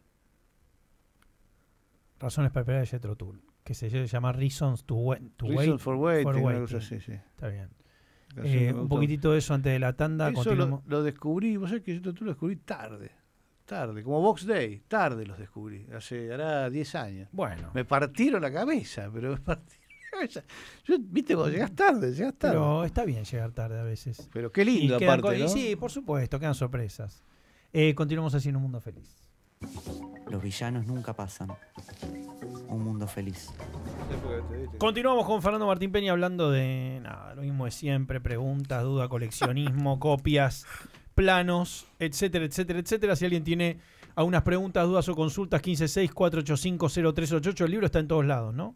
Razones para esperar de Jetro Tull. Que se llama Reasons to, wait, Reasons for Está bien. Eh, un poquitito de eso antes de la tanda. Eso lo, descubrí, vos sabés que yo tú lo descubrí tarde. Tarde, como Box Day, tarde los descubrí, hace hará 10 años. Bueno. Me partieron la cabeza, pero me partieron la cabeza. Yo, viste, vos llegás tarde, llegás tarde. Pero está bien llegar tarde a veces. Pero qué lindo, y aparte. sí, por supuesto, quedan sorpresas. Eh, continuamos así en un mundo feliz. Los villanos nunca pasan un mundo feliz. Continuamos con Fernando Martín Peña hablando de lo mismo de siempre, preguntas, dudas, coleccionismo, copias, planos, etcétera, etcétera, etcétera. Si alguien tiene algunas preguntas, dudas o consultas, 156-485-0388, el libro está en todos lados, ¿no?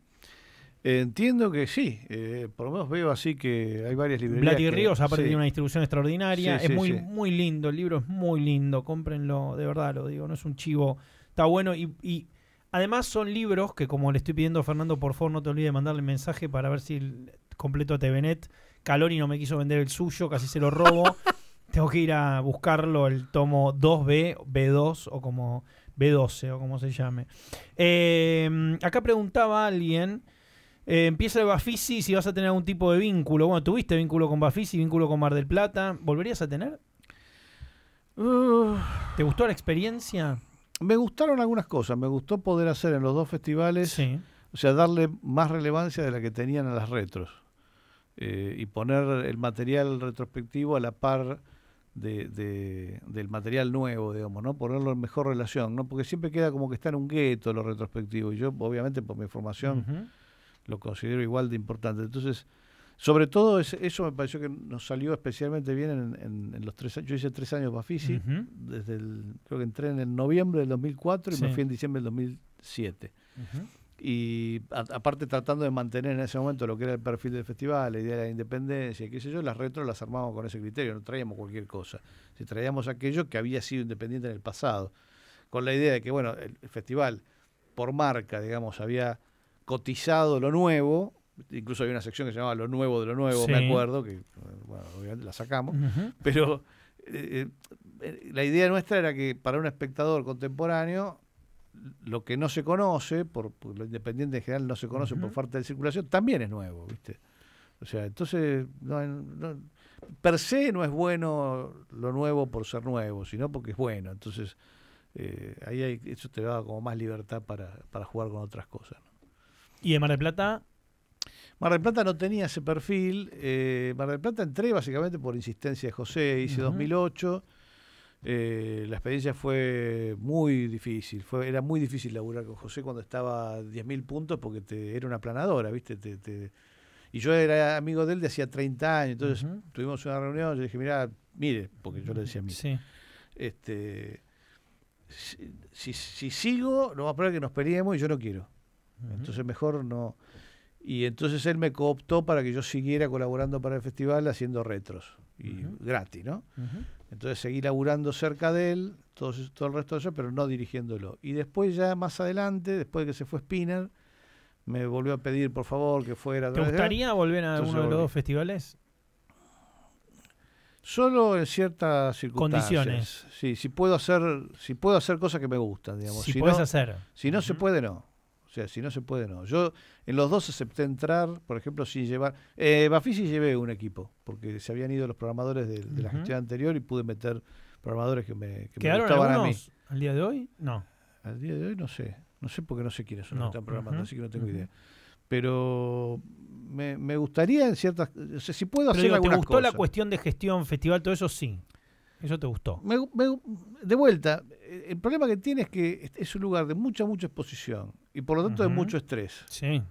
Entiendo que sí, eh, por lo menos veo así que hay varias librerías. y Ríos, aparte, tiene una distribución extraordinaria. es muy, muy lindo, el libro es muy lindo, cómprenlo, de verdad lo digo, no es un chivo, está bueno y Además son libros que como le estoy pidiendo a Fernando, por favor no te olvides de mandarle mensaje para ver si completo a TVNet. Calori no me quiso vender el suyo, casi se lo robo. Tengo que ir a buscarlo, el tomo 2B, B2 o como B12 o como se llame. Em, acá preguntaba alguien... Eh, empieza el Bafisi si vas a tener algún tipo de vínculo. Bueno, tuviste vínculo con Bafisi, vínculo con Mar del Plata. ¿Volverías a tener? ¿Te gustó la experiencia? me gustaron algunas cosas. Me gustó poder hacer en los dos festivales, o sea, darle más relevancia de la que tenían a las retros. Eh, y poner el material retrospectivo a la par de, del material nuevo, digamos, ¿no? Ponerlo en mejor relación, ¿no? Porque siempre queda como que está en un gueto lo retrospectivo. Y yo, obviamente, por mi formación, lo considero igual de importante. Entonces, sobre todo eso me pareció que nos salió especialmente bien en, los tres años. Yo hice tres años Bafisi, desde el, creo que entré en el noviembre del 2004 y me fui en diciembre del 2007. Y aparte tratando de mantener en ese momento lo que era el perfil del festival, la idea de la independencia, qué sé yo, las retros las armamos con ese criterio, no traíamos cualquier cosa. Si traíamos aquello que había sido independiente en el pasado, con la idea de que, bueno, el festival por marca, digamos, había cotizado lo nuevo Incluso hay una sección que se llamaba Lo Nuevo de lo Nuevo, me acuerdo, que obviamente la sacamos. Pero eh, eh, la idea nuestra era que para un espectador contemporáneo lo que no se conoce, por, lo independiente en general no se conoce por falta de circulación, también es nuevo, ¿viste? O sea, entonces, no, per se no es bueno lo nuevo por ser nuevo, sino porque es bueno. Entonces, eh, ahí hay, eso te da como más libertad para, para jugar con otras cosas. ¿Y en Mar del Plata Mar del Plata no tenía ese perfil. Eh, Mar del Plata entré básicamente por insistencia de José, hice 2008. Eh, la experiencia fue muy difícil. Fue, era muy difícil laburar con José cuando estaba a 10.000 puntos porque te, era una planadora, ¿viste? y yo era amigo de él de hacía 30 años. Entonces tuvimos una reunión. Yo dije, mira, mire, porque yo le decía, mí. Sí. Este, si, sigo, lo más a es que nos peleemos y yo no quiero. Entonces mejor no. Y entonces él me cooptó para que yo siguiera colaborando para el festival haciendo retros, y gratis, ¿no? Entonces seguí laburando cerca de él, todo, todo el resto de eso, pero no dirigiéndolo. Y después ya más adelante, después de que se fue Spinner, me volvió a pedir por favor que fuera. ¿Te gustaría volver a alguno de los dos festivales? Solo en ciertas circunstancias. Condiciones. Sí, si puedo hacer, si puedo hacer cosas que me gustan, digamos. Si, puedes hacer. Si no se puede, no. O sea, si no se puede, no. Yo en los dos acepté entrar, por ejemplo, sin llevar. Eh, Bafisi llevé un equipo, porque se habían ido los programadores de, la gestión anterior y pude meter programadores que me, que gustaban a mí. ¿Al día de hoy? No. Al día de hoy no sé. No sé porque no sé quiénes son los que están programando, así que no tengo idea. Pero me, gustaría en ciertas. si puedo hacer algo. ¿Te gustó la cuestión de gestión, festival, todo eso? Sí. ¿Eso te gustó? de vuelta, el problema que tiene es que es un lugar de mucha, mucha exposición y por lo tanto de mucho estrés. Sí.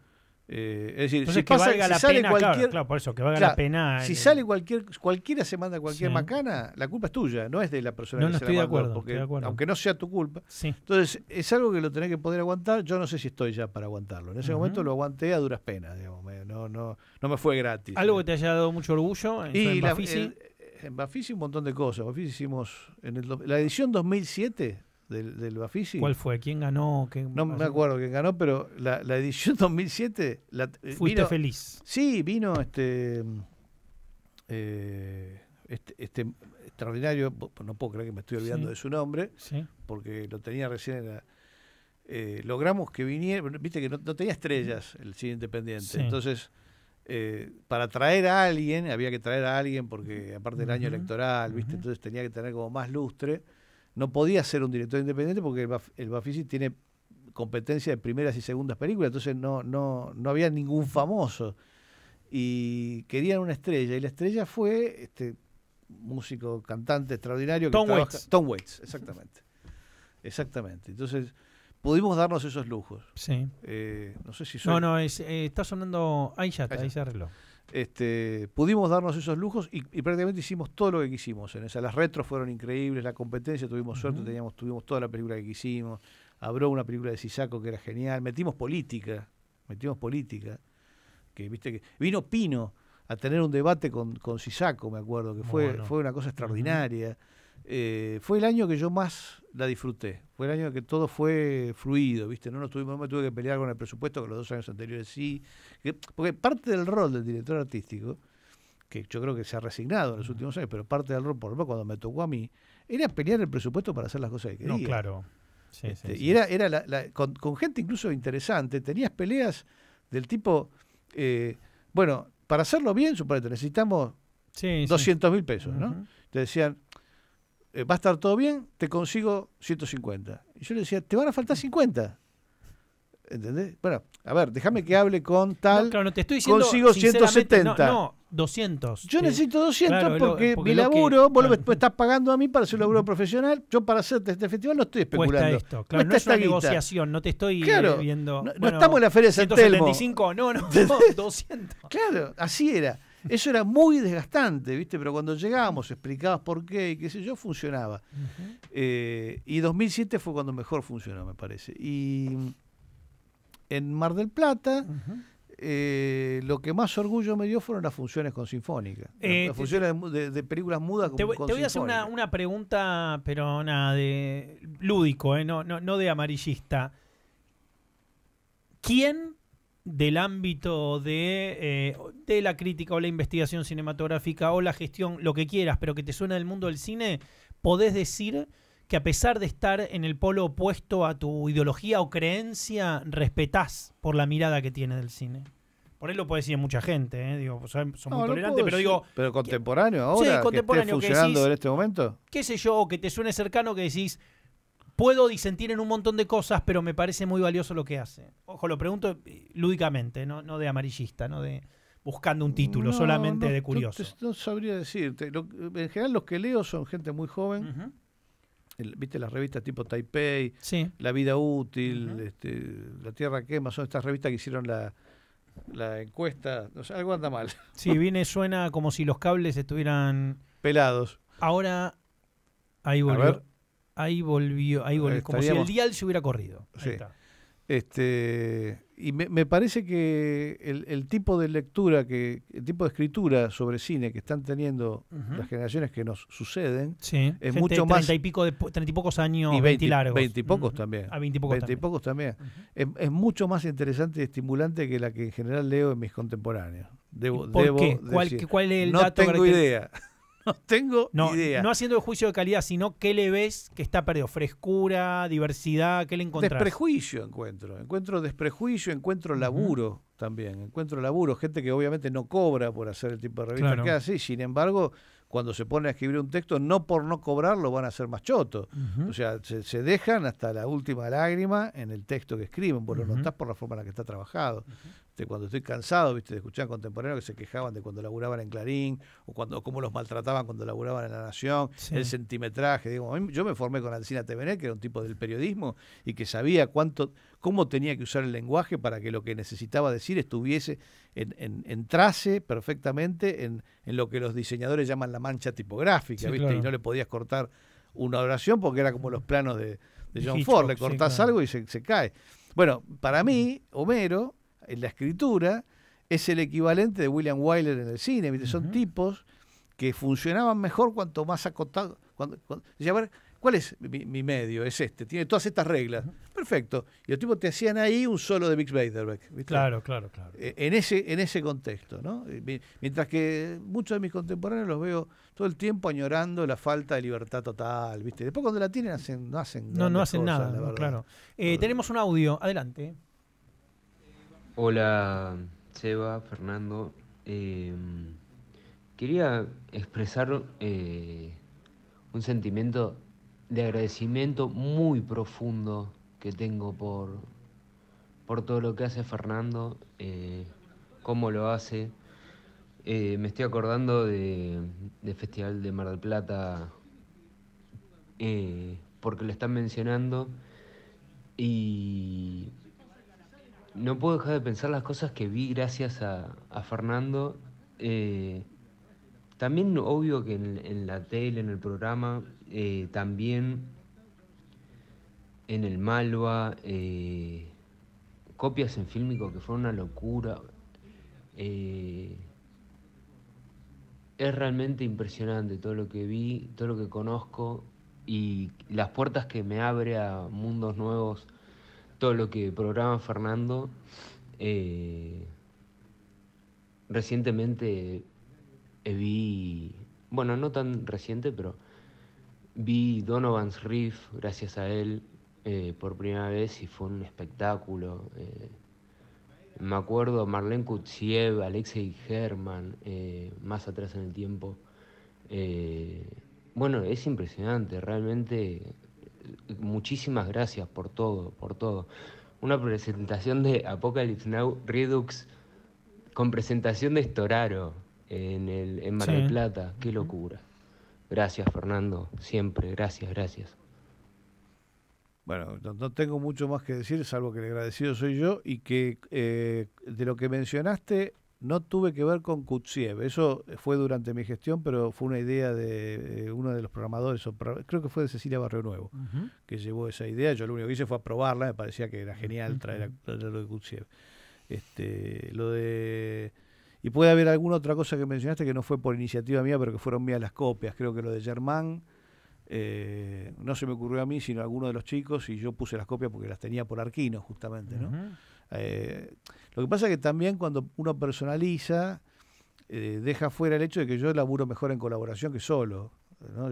Eh, es decir, si, que valga la sale pena, cualquier, claro, por eso, que valga la pena. Si sale cualquier, cualquiera se manda cualquier macana, la culpa es tuya, no es de la persona que se estoy la de acuerdo, estoy de acuerdo. aunque no sea tu culpa. Sí. Entonces, es algo que lo tenés que poder aguantar. Yo no sé si estoy ya para aguantarlo. En ese momento lo aguanté a duras penas, digamos, no, no, no me fue gratis. Algo que te haya dado mucho orgullo en y la, física en Bafisi un montón de cosas. Bafisi hicimos en la edición 2007 del, del Bafisi. ¿Cuál fue? ¿Quién ganó? no me acuerdo quién ganó, pero la, edición 2007. La, eh, Fuiste feliz. Sí, vino este, eh, este, este, extraordinario, no puedo creer que me estoy olvidando de su nombre, porque lo tenía recién eh, logramos que viniera, viste que no, tenía estrellas el cine independiente, entonces eh, para traer a alguien, había que traer a alguien porque aparte del año electoral, ¿viste? Entonces tenía que tener como más lustre. No podía ser un director independiente porque el, Bafisi tiene competencia de primeras y segundas películas, entonces no, no, no había ningún famoso. Y querían una estrella, y la estrella fue este músico, cantante extraordinario. Tom que Waits. Tom Waits, exactamente. Exactamente. Entonces pudimos darnos esos lujos. Sí. Eh, no sé si No, no, eh, está sonando. Ahí ya, está, ahí, se Este, pudimos darnos esos lujos y, prácticamente hicimos todo lo que quisimos en esa. Las retros fueron increíbles, la competencia tuvimos suerte, teníamos, tuvimos toda la película que quisimos. abro una película de Sisaco que era genial. Metimos política, metimos política. Que, viste, que vino Pino a tener un debate con, con Sisaco, me acuerdo, que fue, fue una cosa extraordinaria. Eh, fue el año que yo más la disfruté. Fue el año que todo fue fluido, ¿viste? No, nos tuvimos, no me tuve que pelear con el presupuesto, que los dos años anteriores sí. porque parte del rol del director artístico, que yo creo que se ha resignado en los últimos años, pero parte del rol, por lo menos cuando me tocó a mí, era pelear el presupuesto para hacer las cosas que quería. No, claro. Sí, sí, este, Y era, era con, gente incluso interesante. Tenías peleas del tipo, eh, bueno, para hacerlo bien, suponete, necesitamos 200 mil pesos, ¿no? Te decían, eh, va a estar todo bien, te consigo 150. Y yo le decía, te van a faltar 50. ¿Entendés? Bueno, a ver, déjame que hable con tal. No, claro, no te estoy diciendo. Consigo 170. No, no, 200. Yo eh, necesito 200 porque, mi laburo, vos estás pagando a mí para hacer un laburo profesional, yo para hacerte este festival no estoy especulando. Cuesta esto, claro, no es una negociación, no te estoy eh, viendo. No, bueno, estamos en la feria de 175, no, no, 200. claro, así era. Eso era muy desgastante, ¿viste? Pero cuando llegábamos, explicabas por qué y qué sé yo, funcionaba. Eh, y 2007 fue cuando mejor funcionó, me parece. Y en Mar del Plata. Eh, lo que más orgullo me dio fueron las funciones con Sinfónica. Eh, las funciones de, películas mudas con, te, voy, te voy a hacer una, pregunta, pero nada, de lúdico, no, no de amarillista. ¿Quién del ámbito de, eh, de la crítica o la investigación cinematográfica o la gestión, lo que quieras, pero que te suena del mundo del cine, podés decir que a pesar de estar en el polo opuesto a tu ideología o creencia, respetás por la mirada que tiene del cine. Por eso lo puede decir mucha gente, ¿eh? digo, pues, son, muy tolerantes, pero digo... Pero contemporáneo ahora, sí, contemporáneo, que, esté funcionando en este momento. Qué sé yo, o que te suene cercano que decís, puedo disentir en un montón de cosas, pero me parece muy valioso lo que hace. Ojo, lo pregunto eh, lúdicamente, no, de amarillista, no de buscando un título, solamente de curioso. no sabría decirte. en general los que leo son gente muy joven. viste las revistas tipo Taipei, sí. La Vida Útil, este, La Tierra Quema, son estas revistas que hicieron la, encuesta, o sea, algo anda mal. Sí, viene, suena como si los cables estuvieran... Pelados. Ahora, ahí volvió ahí volvió, ahí volvió. Como si el dial se hubiera corrido. Sí. Ahí está. Este, y me, me, parece que el, el, tipo de lectura, que, el tipo de escritura sobre cine que están teniendo uh -huh. las generaciones que nos suceden sí. es Gente mucho de 30 más. Y pico de, 30 y pocos años, y 20, 20 largos. 20 y pocos uh -huh. también. A ah, 20 y pocos 20 también. Y pocos también. Uh -huh. es, es, mucho más interesante y estimulante que la que en general leo en mis contemporáneos. Debo, ¿Por debo qué? ¿Cuál, decir. ¿Cuál, es el no dato? No tengo idea no tengo idea. No haciendo el juicio de calidad, sino qué le ves que está perdido. Frescura, diversidad, ¿qué le encontrás? Desprejuicio encuentro. Encuentro desprejuicio, encuentro laburo también. Encuentro laburo. Gente que obviamente no cobra por hacer el tipo de revista que Sin embargo, cuando se pone a escribir un texto, no por no cobrarlo van a ser más choto. O sea, se, dejan hasta la última lágrima en el texto que escriben. Vos lo por la forma en la que está trabajado cuando estoy cansado, viste, de escuchar contemporáneos que se quejaban de cuando laburaban en Clarín, o cuando cómo los maltrataban cuando laburaban en La Nación, el centimetraje. Digo, yo me formé con Alcina Tevenet, que era un tipo del periodismo, y que sabía cuánto, cómo tenía que usar el lenguaje para que lo que necesitaba decir estuviese, en, en perfectamente en, lo que los diseñadores llaman la mancha tipográfica, ¿viste? Y no le podías cortar una oración porque era como los planos de, John Ford, le cortás algo y se, se, cae. Bueno, para mí, Homero en la escritura es el equivalente de William Wyler en el cine. Son tipos que funcionaban mejor cuanto más acotado. Cuando, ver, ¿cuál es mi, medio? Es este, tiene todas estas reglas. Perfecto. Y los tipos te hacían ahí un solo de Mix Baderbeck. Claro, claro, claro. E, en, ese, en ese contexto, ¿no? Eh, mientras que muchos de mis contemporáneos los veo todo el tiempo añorando la falta de libertad total, ¿viste? Después cuando la tienen hacen, no hacen No, no hacen nada, claro. Eh, tenemos un audio, adelante. Hola, Seba, Fernando. Em, quería expresar eh, un sentimiento de agradecimiento muy profundo que tengo por, por todo lo que hace Fernando, eh, cómo lo hace. Eh, me estoy acordando de, Festival de Mar del Plata porque lo están mencionando y no puedo dejar de pensar las cosas que vi gracias a, Fernando. Eh, también obvio que en, la tele, en el programa, eh, también en el Malva, eh, copias en fílmico que fue una locura. es realmente impresionante todo lo que vi, todo lo que conozco y las puertas que me abre a mundos nuevos todo lo que programa Fernando. Eh, recientemente vi, bueno, no tan reciente, pero vi Donovan's Reef, gracias a él eh, por primera vez y fue un espectáculo. Eh. me acuerdo Marlene Kutsiev, Alexei Herman, más atrás en el tiempo. bueno, es impresionante, realmente muchísimas gracias por todo, por todo. Una presentación de Apocalypse Now Redux con presentación de Estoraro en, el, Mar del Plata. Qué locura. Gracias, Fernando. Siempre, gracias, gracias. Bueno, no, tengo mucho más que decir, salvo que le agradecido soy yo y que eh, de lo que mencionaste, no tuve que ver con Kutsiev, eso eh, fue durante mi gestión, pero fue una idea de eh, uno de los programadores, creo que fue de Cecilia Barrio Nuevo, que llevó esa idea. Yo lo único que hice fue aprobarla, me parecía que era genial traer, lo de Kutsiev. Este, lo de y puede haber alguna otra cosa que mencionaste que no fue por iniciativa mía, pero que fueron mías las copias. Creo que lo de Germán eh, no se me ocurrió a mí, sino a alguno de los chicos, y yo puse las copias porque las tenía por Arquino, justamente, ¿no? Eh, lo que pasa es que también cuando uno personaliza, eh, deja fuera el hecho de que yo laburo mejor en colaboración que solo.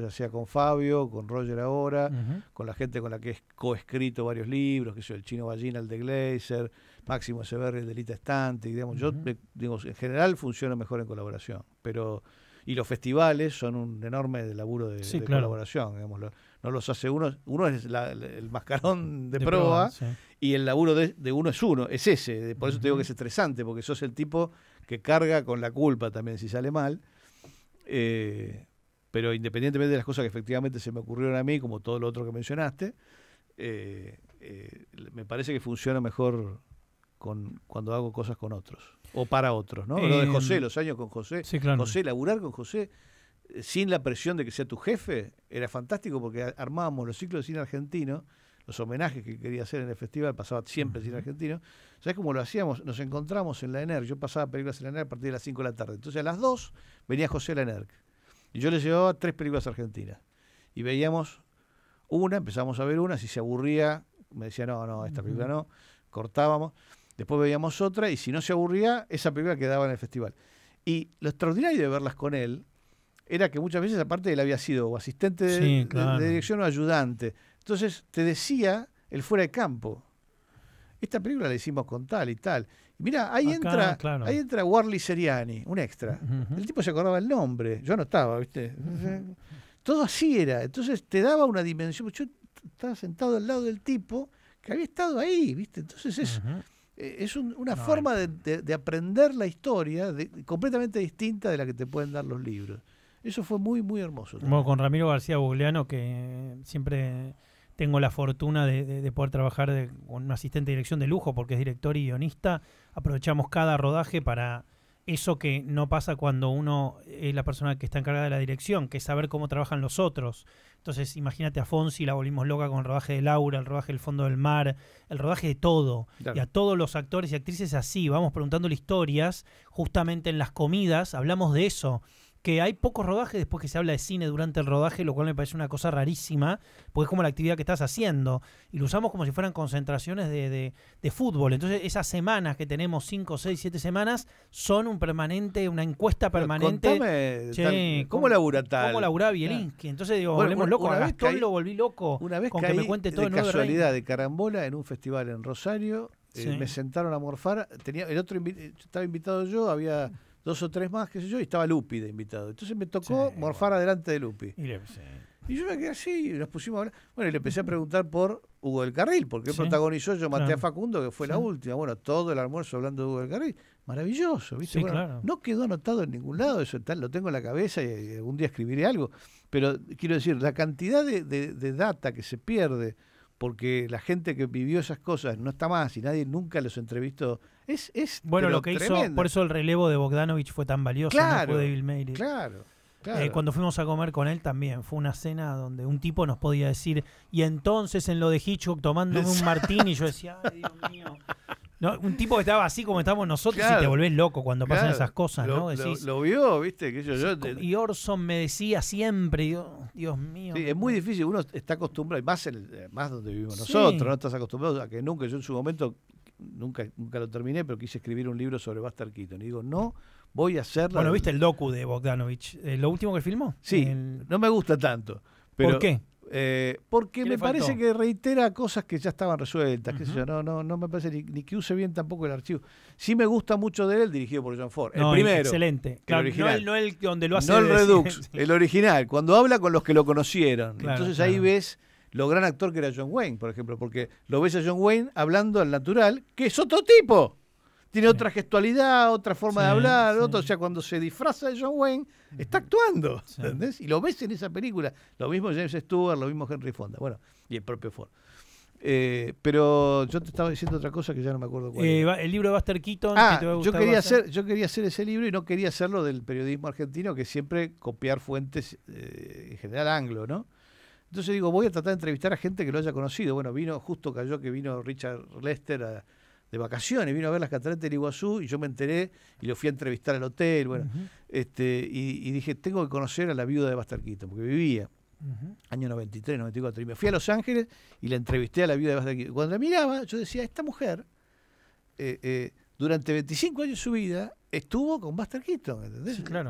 ya sea con Fabio, con Roger ahora, con la gente con la que he coescrito varios libros, que soy el chino Ballina, el de Glaser Máximo Severi, el de Estante, digamos, yo digamos, en general funciona mejor en colaboración, pero y los festivales son un enorme laburo de, colaboración, digamos, los hace uno. Uno es el mascarón de, prueba y el laburo de, uno es uno, es ese. Por eso te digo que es estresante, porque sos el tipo que carga con la culpa también si sale mal. Eh, pero independientemente de las cosas que efectivamente se me ocurrieron a mí, como todo lo otro que mencionaste, eh, eh, me parece que funciona mejor con, cuando hago cosas con otros o para otros, ¿no? lo de em, José, los años con José. José, laburar con José sin la presión de que sea tu jefe, era fantástico porque armábamos los ciclos de cine argentino, los homenajes que quería hacer en el festival, pasaba siempre el cine argentino. ¿Sabes cómo lo hacíamos? Nos encontramos en la ENER yo pasaba películas en la ENERC a partir de las 5 de la tarde. Entonces a las 2 venía José a la ENERC y yo le llevaba tres películas argentinas. Y veíamos una, empezamos a ver una, si se aburría, me decía, no, no, esta película no, cortábamos. Después veíamos otra y si no se aburría, esa película quedaba en el festival. Y lo extraordinario de verlas con él era que muchas veces, aparte, él había sido asistente de, dirección o ayudante. Entonces, te decía el fuera de campo. Esta película la hicimos con tal y tal. Mira, ahí entra ahí entra Warley Seriani, un extra. El tipo se acordaba el nombre. Yo no estaba, ¿viste? Todo así era. Entonces, te daba una dimensión. Yo estaba sentado al lado del tipo que había estado ahí, ¿viste? Entonces, es. Eh, es una forma de, aprender la historia completamente distinta de la que te pueden dar los libros. Eso fue muy, muy hermoso. Bueno, con Ramiro García Bugliano, que eh, siempre tengo la fortuna de, poder trabajar con un asistente de dirección de lujo, porque es director y guionista, aprovechamos cada rodaje para eso que no pasa cuando uno es la persona que está encargada de la dirección, que es saber cómo trabajan los otros. Entonces, imagínate a Fonsi, la volvimos loca con el rodaje de Laura, el rodaje del fondo del mar, el rodaje de todo. Y a todos los actores y actrices así, vamos preguntándole historias, justamente en las comidas, hablamos de eso que hay pocos rodajes después que se habla de cine durante el rodaje, lo cual me parece una cosa rarísima, porque es como la actividad que estás haciendo. Y lo usamos como si fueran concentraciones de, de, fútbol. Entonces, esas semanas que tenemos, 5, 6, 7 semanas, son un permanente, una encuesta permanente. Contame, ¿cómo, labura ¿Cómo labura Bielinski? Entonces digo, volvemos locos. A lo volví loco una vez que me cuente todo de casualidad de carambola en un festival en Rosario. Eh, me sentaron a morfar. Tenía, el otro estaba invitado yo, había dos o tres más, qué sé yo, y estaba Lupi de invitado. Entonces me tocó morfar adelante de Lupi. Y, yo me quedé así, y nos pusimos a hablar. Bueno, y le empecé a preguntar por Hugo del Carril, porque protagonizó Yo maté a Facundo, que fue la última. Bueno, todo el almuerzo hablando de Hugo del Carril. Maravilloso, ¿viste? No quedó anotado en ningún lado, eso tal, lo tengo en la cabeza y eh, algún día escribiré algo. Pero quiero decir, la cantidad de data que se pierde porque la gente que vivió esas cosas no está más y nadie nunca los entrevistó, es, es bueno, lo que hizo, por eso el relevo de Bogdanovich fue tan valioso, claro, Bill Claro. Eh, claro. cuando fuimos a comer con él también, fue una cena donde un tipo nos podía decir, y entonces en lo de Hitchcock tomándome un martín, y yo decía, ay Dios mío. un tipo que estaba así como estamos nosotros y te volvés loco cuando pasan esas cosas, ¿no? lo, vio, viste, Y Orson me decía siempre, oh, Dios mío. es muy difícil, uno está acostumbrado, y más, el, más donde vivimos nosotros, no estás acostumbrado a que nunca, yo en su momento nunca, nunca lo terminé, pero quise escribir un libro sobre Buster Keaton. Y digo, no voy a hacerlo. Bueno, ¿viste el docu de Bogdanovich? Eh, ¿Lo último que filmó? Sí, no me gusta tanto. ¿Por qué? Eh, porque me parece que reitera cosas que ya estaban resueltas. No, no, no me parece ni, que use bien tampoco el archivo. Sí me gusta mucho de él, dirigido por John Ford. el primero. Excelente. el original. No, el, donde lo hace. No el Redux, el original. Cuando habla con los que lo conocieron. Entonces ahí ves lo gran actor que era John Wayne, por ejemplo, porque lo ves a John Wayne hablando al natural, que es otro tipo. Tiene otra gestualidad, otra forma de hablar, otro, o sea, cuando se disfraza de John Wayne, está actuando, ¿entendés? Y lo ves en esa película. Lo mismo James Stewart, lo mismo Henry Fonda, bueno, y el propio Ford. Eh, pero yo te estaba diciendo otra cosa que ya no me acuerdo cuál. Eh, el libro de Buster Keaton. Ah, te va a yo quería hacer, yo quería hacer ese libro y no quería hacerlo del periodismo argentino, que siempre copiar fuentes eh, en general anglo, ¿no? Entonces digo, voy a tratar de entrevistar a gente que lo haya conocido. Bueno, vino, justo cayó que vino Richard Lester de vacaciones, vino a ver las cataratas del Iguazú y yo me enteré y lo fui a entrevistar al hotel, bueno, este, y, dije, tengo que conocer a la viuda de Bastarquito, porque vivía, año 93, 94, y me fui a Los Ángeles y la entrevisté a la viuda de Bastarquito. Cuando la miraba, yo decía, esta mujer, eh, eh, durante 25 años de su vida, estuvo con Buster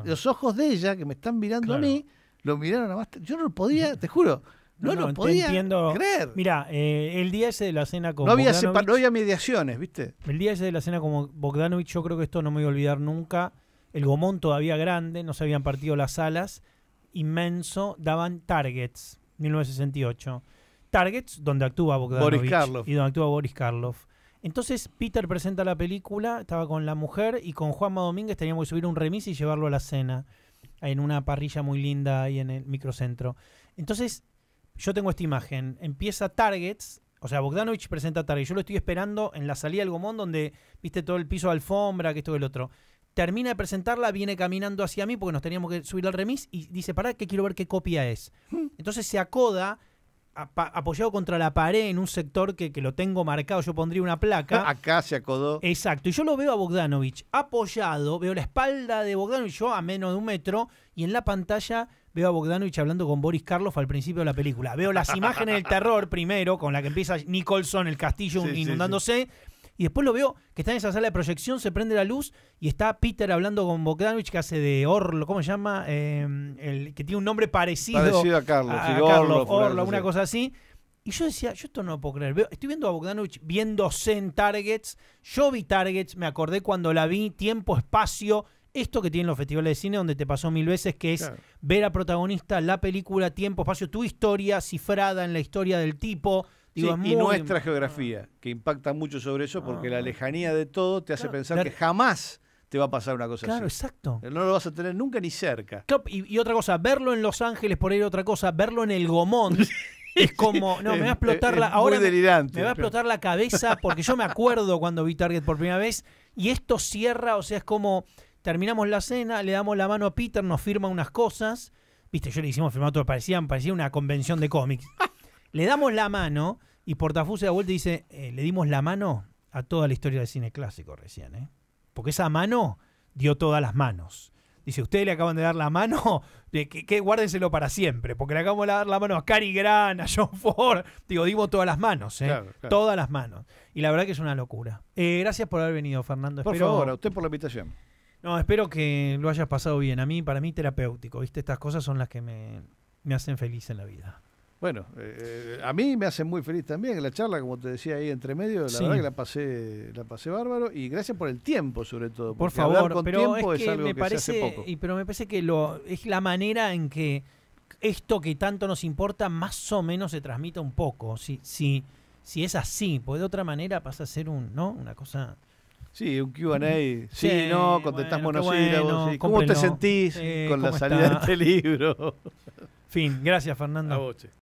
Los ojos de ella que me están mirando a mí lo miraron Yo no lo podía, te juro. No, lo podía creer. Mira, eh, el día ese de la cena con no había, no había mediaciones, ¿viste? El día ese de la cena con Bogdanovich, yo creo que esto no me voy a olvidar nunca. El gomón todavía grande, no se habían partido las alas. Inmenso, daban targets, 1968. Targets, donde actúa Bogdanovich. Y donde actúa Boris Karloff. Entonces Peter presenta la película, estaba con la mujer y con Juanma Domínguez teníamos que subir un remis y llevarlo a la cena en una parrilla muy linda ahí en el microcentro. Entonces, yo tengo esta imagen. Empieza Targets, o sea, Bogdanovich presenta Targets. Yo lo estoy esperando en la salida del Gomón, donde viste todo el piso de alfombra, que esto y el otro. Termina de presentarla, viene caminando hacia mí porque nos teníamos que subir al remis y dice, pará, que quiero ver qué copia es. Hmm. Entonces se acoda apoyado contra la pared en un sector que, que, lo tengo marcado, yo pondría una placa. Acá se acodó. Exacto, y yo lo veo a Bogdanovich apoyado, veo la espalda de Bogdanovich, yo a menos de un metro, y en la pantalla veo a Bogdanovich hablando con Boris Karloff al principio de la película. Veo las imágenes del terror primero, con la que empieza Nicholson, el castillo inundándose. Y después lo veo que está en esa sala de proyección, se prende la luz y está Peter hablando con Bogdanovich que hace de Orlo, ¿cómo se llama? Em, el que tiene un nombre parecido, a Carlos, a, Carlos Orlo, Orlo una cosa así. Y yo decía, yo esto no lo puedo creer. Estoy viendo a Bogdanovich viéndose en targets. Yo vi targets, me acordé cuando la vi, tiempo, espacio. Esto que tienen los festivales de cine, donde te pasó mil veces, que es ver a protagonista, la película, tiempo, espacio, tu historia cifrada en la historia del tipo y nuestra geografía, que impacta mucho sobre eso, porque la ah. lejanía de todo te hace pensar que jamás te va a pasar una cosa así. Claro, exacto. Eh, no lo vas a tener nunca ni cerca. y, otra cosa, verlo en Los Ángeles por ahí otra cosa, verlo en el gomont, es como, no, me va a explotar la. ahora va a explotar la cabeza porque yo me acuerdo cuando vi Target por primera vez y esto cierra, o sea, es como terminamos la cena, le damos la mano a Peter, nos firma unas cosas. Viste, yo le hicimos firmar todo, parecía, parecía una convención de cómics. le damos la mano y Portafú se da vuelta y dice, eh, le dimos la mano a toda la historia del cine clásico recién, ¿eh? Porque esa mano dio todas las manos. Dice, ustedes le acaban de dar la mano, que, que guárdenselo para siempre, porque le acabamos de dar la mano a Cary Grant, a John Ford. Digo, dimos todas las manos, ¿eh? Todas las manos. Y la verdad que es una locura. Eh, gracias por haber venido, Fernando. Por favor, a usted por la invitación. No, espero que lo hayas pasado bien. A mí, para mí, terapéutico, ¿viste? Estas cosas son las que me hacen feliz en la vida. Bueno, eh, a mí me hace muy feliz también la charla, como te decía ahí entre medio, la verdad que la pasé, la pasé bárbaro y gracias por el tiempo sobre todo. Por favor, con pero tiempo es, que me parece, pero me parece que lo, es la manera en que esto que tanto nos importa más o menos se transmite un poco, si, si, si es así, pues de otra manera pasa a ser un, ¿no? Una cosa... Sí, un QA. Mm, sí, no, contestás bueno, ¿Cómo te sentís eh, con la salida de este libro? Fin, gracias Fernando.